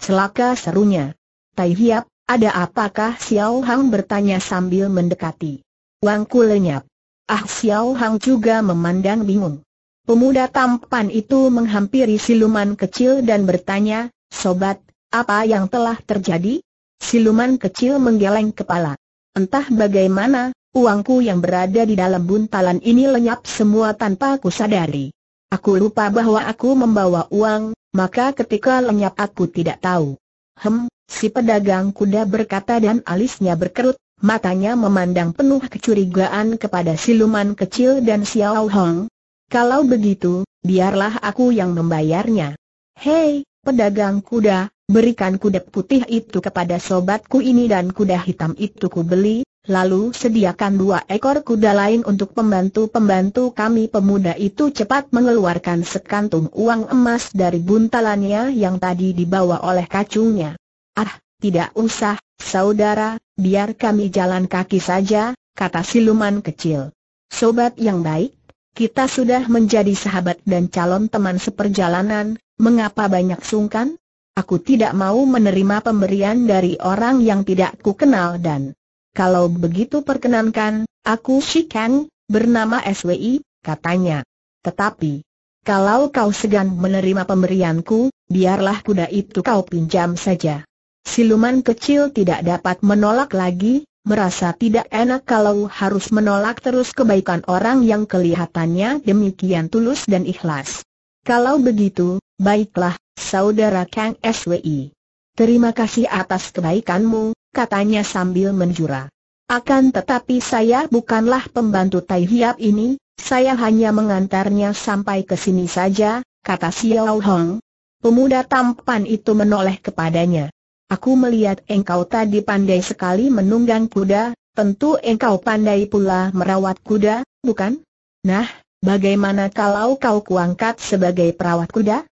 Celaka serunya. Tai Hiap, ada apakah Xiao Hang bertanya sambil mendekati. Wangku lenyap. Ah Xiao Hang juga memandang bingung. Pemuda tampan itu menghampiri siluman kecil dan bertanya, Sobat, apa yang telah terjadi? Siluman kecil menggeleng kepala. Entah bagaimana, uangku yang berada di dalam buntalan ini lenyap semua tanpa kusadari. Aku lupa bahwa aku membawa uang, maka ketika lenyap aku tidak tahu. Hem, si pedagang kuda berkata dan alisnya berkerut, matanya memandang penuh kecurigaan kepada siluman kecil dan Xiao Hong. Kalau begitu, biarlah aku yang membayarnya. Hei, pedagang kuda, berikan kuda putih itu kepada sobatku ini dan kuda hitam itu kubeli. Lalu sediakan dua ekor kuda lain untuk pembantu-pembantu kami pemuda itu cepat mengeluarkan sekantung uang emas dari buntalannya yang tadi dibawa oleh kacungnya. Ah, tidak usah, saudara, biar kami jalan kaki saja, kata siluman kecil. Sobat yang baik, kita sudah menjadi sahabat dan calon teman seperjalanan, mengapa banyak sungkan? Aku tidak mau menerima pemberian dari orang yang tidak kukenal dan kalau begitu perkenankan, aku Kang, bernama SWI, katanya. Tetapi, kalau kau segan menerima pemberianku, biarlah kuda itu kau pinjam saja. Siluman kecil tidak dapat menolak lagi, merasa tidak enak kalau harus menolak terus kebaikan orang yang kelihatannya demikian tulus dan ikhlas. Kalau begitu, baiklah, saudara Kang SWI. Terima kasih atas kebaikanmu, katanya sambil menjura. Akan tetapi saya bukanlah pembantu Tai Hiap ini, saya hanya mengantarnya sampai ke sini saja, kata Xiao Hong. Pemuda tampan itu menoleh kepadanya. Aku melihat engkau tadi pandai sekali menunggang kuda, tentu engkau pandai pula merawat kuda, bukan? Nah, bagaimana kalau kau kuangkat sebagai perawat kuda?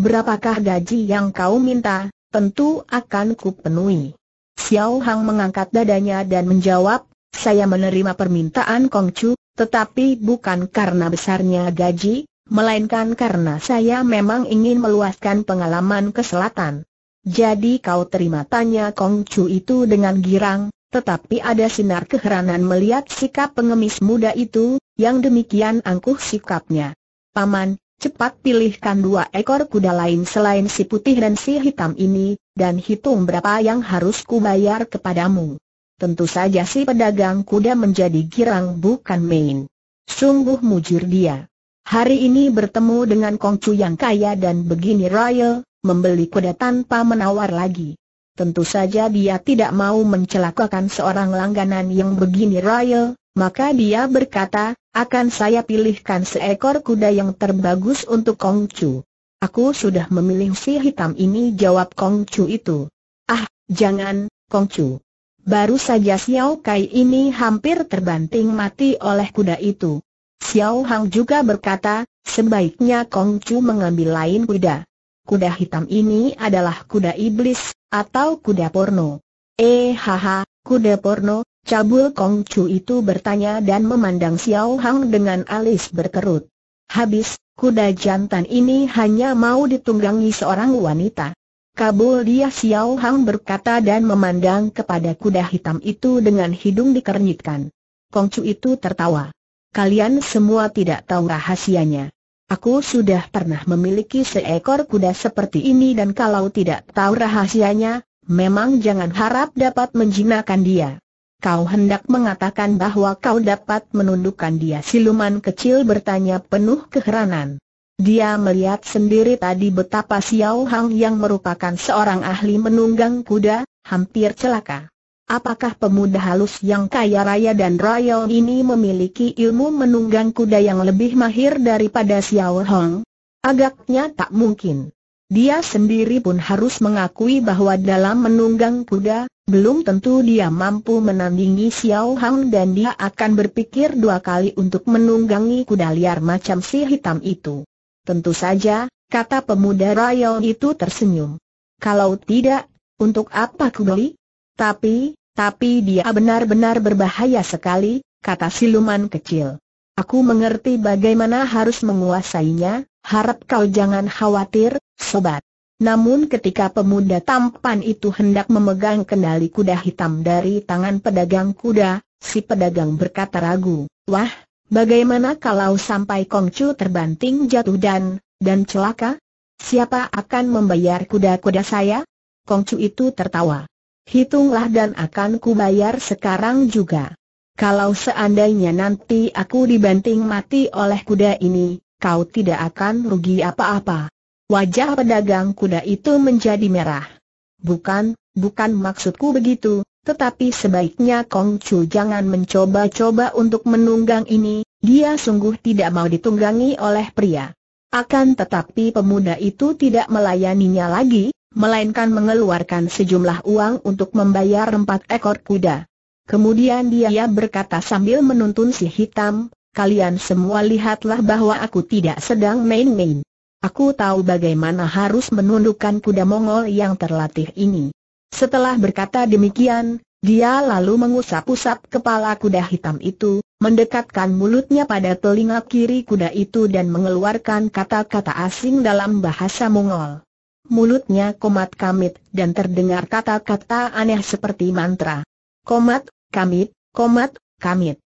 Berapakah gaji yang kau minta, tentu akan kupenuhi. Xiao Hang mengangkat dadanya dan menjawab, saya menerima permintaan Kong Chu, tetapi bukan karena besarnya gaji, melainkan karena saya memang ingin meluaskan pengalaman ke selatan. Jadi kau terima tanya Kong Chu itu dengan girang, tetapi ada sinar keheranan melihat sikap pengemis muda itu, yang demikian angkuh sikapnya. Paman, Cepat pilihkan dua ekor kuda lain selain si putih dan si hitam ini, dan hitung berapa yang harus kubayar kepadamu. Tentu saja si pedagang kuda menjadi girang bukan main. Sungguh mujur dia. Hari ini bertemu dengan Kongcu yang kaya dan begini royal, membeli kuda tanpa menawar lagi. Tentu saja dia tidak mau mencelakakan seorang langganan yang begini royal, maka dia berkata, akan saya pilihkan seekor kuda yang terbagus untuk Kong Chu. Aku sudah memilih si hitam ini jawab Kong Chu itu. Ah, jangan, Kong Chu. Baru saja Xiao Kai ini hampir terbanting mati oleh kuda itu. Xiao Hang juga berkata, sebaiknya Kong Chu mengambil lain kuda. Kuda hitam ini adalah kuda iblis, atau kuda porno. Eh haha, kuda porno, Cabul Kong Chu itu bertanya dan memandang Xiao Hang dengan alis berkerut. Habis, kuda jantan ini hanya mau ditunggangi seorang wanita. Kabul dia Xiao Hang berkata dan memandang kepada kuda hitam itu dengan hidung dikernyitkan. Kong Chu itu tertawa. Kalian semua tidak tahu rahasianya. Aku sudah pernah memiliki seekor kuda seperti ini dan kalau tidak tahu rahasianya, memang jangan harap dapat menjinakkan dia. Kau hendak mengatakan bahwa kau dapat menundukkan dia siluman kecil bertanya penuh keheranan. Dia melihat sendiri tadi betapa Xiao Hang yang merupakan seorang ahli menunggang kuda, hampir celaka. Apakah pemuda halus yang kaya raya dan royal ini memiliki ilmu menunggang kuda yang lebih mahir daripada Xiao Hong? Agaknya tak mungkin. Dia sendiri pun harus mengakui bahwa dalam menunggang kuda, belum tentu dia mampu menandingi Xiao Hang dan dia akan berpikir dua kali untuk menunggangi kuda liar macam si hitam itu. Tentu saja, kata pemuda Rayon itu tersenyum. Kalau tidak, untuk apa beli? Tapi, tapi dia benar-benar berbahaya sekali, kata siluman kecil. Aku mengerti bagaimana harus menguasainya, Harap kau jangan khawatir, sobat. Namun ketika pemuda tampan itu hendak memegang kendali kuda hitam dari tangan pedagang kuda, si pedagang berkata ragu, Wah, bagaimana kalau sampai Kongcu terbanting jatuh dan, dan celaka? Siapa akan membayar kuda-kuda saya? Kongcu itu tertawa. Hitunglah dan akan kubayar sekarang juga. Kalau seandainya nanti aku dibanting mati oleh kuda ini, kau tidak akan rugi apa-apa. Wajah pedagang kuda itu menjadi merah. Bukan, bukan maksudku begitu, tetapi sebaiknya Kong Chu jangan mencoba-coba untuk menunggang ini, dia sungguh tidak mau ditunggangi oleh pria. Akan tetapi pemuda itu tidak melayaninya lagi, melainkan mengeluarkan sejumlah uang untuk membayar empat ekor kuda. Kemudian dia berkata sambil menuntun si hitam, kalian semua lihatlah bahwa aku tidak sedang main-main. Aku tahu bagaimana harus menundukkan kuda Mongol yang terlatih ini. Setelah berkata demikian, dia lalu mengusap-usap kepala kuda hitam itu, mendekatkan mulutnya pada telinga kiri kuda itu dan mengeluarkan kata-kata asing dalam bahasa Mongol. Mulutnya komat kamit dan terdengar kata-kata aneh seperti mantra. Komat, kamit, komat, kamit.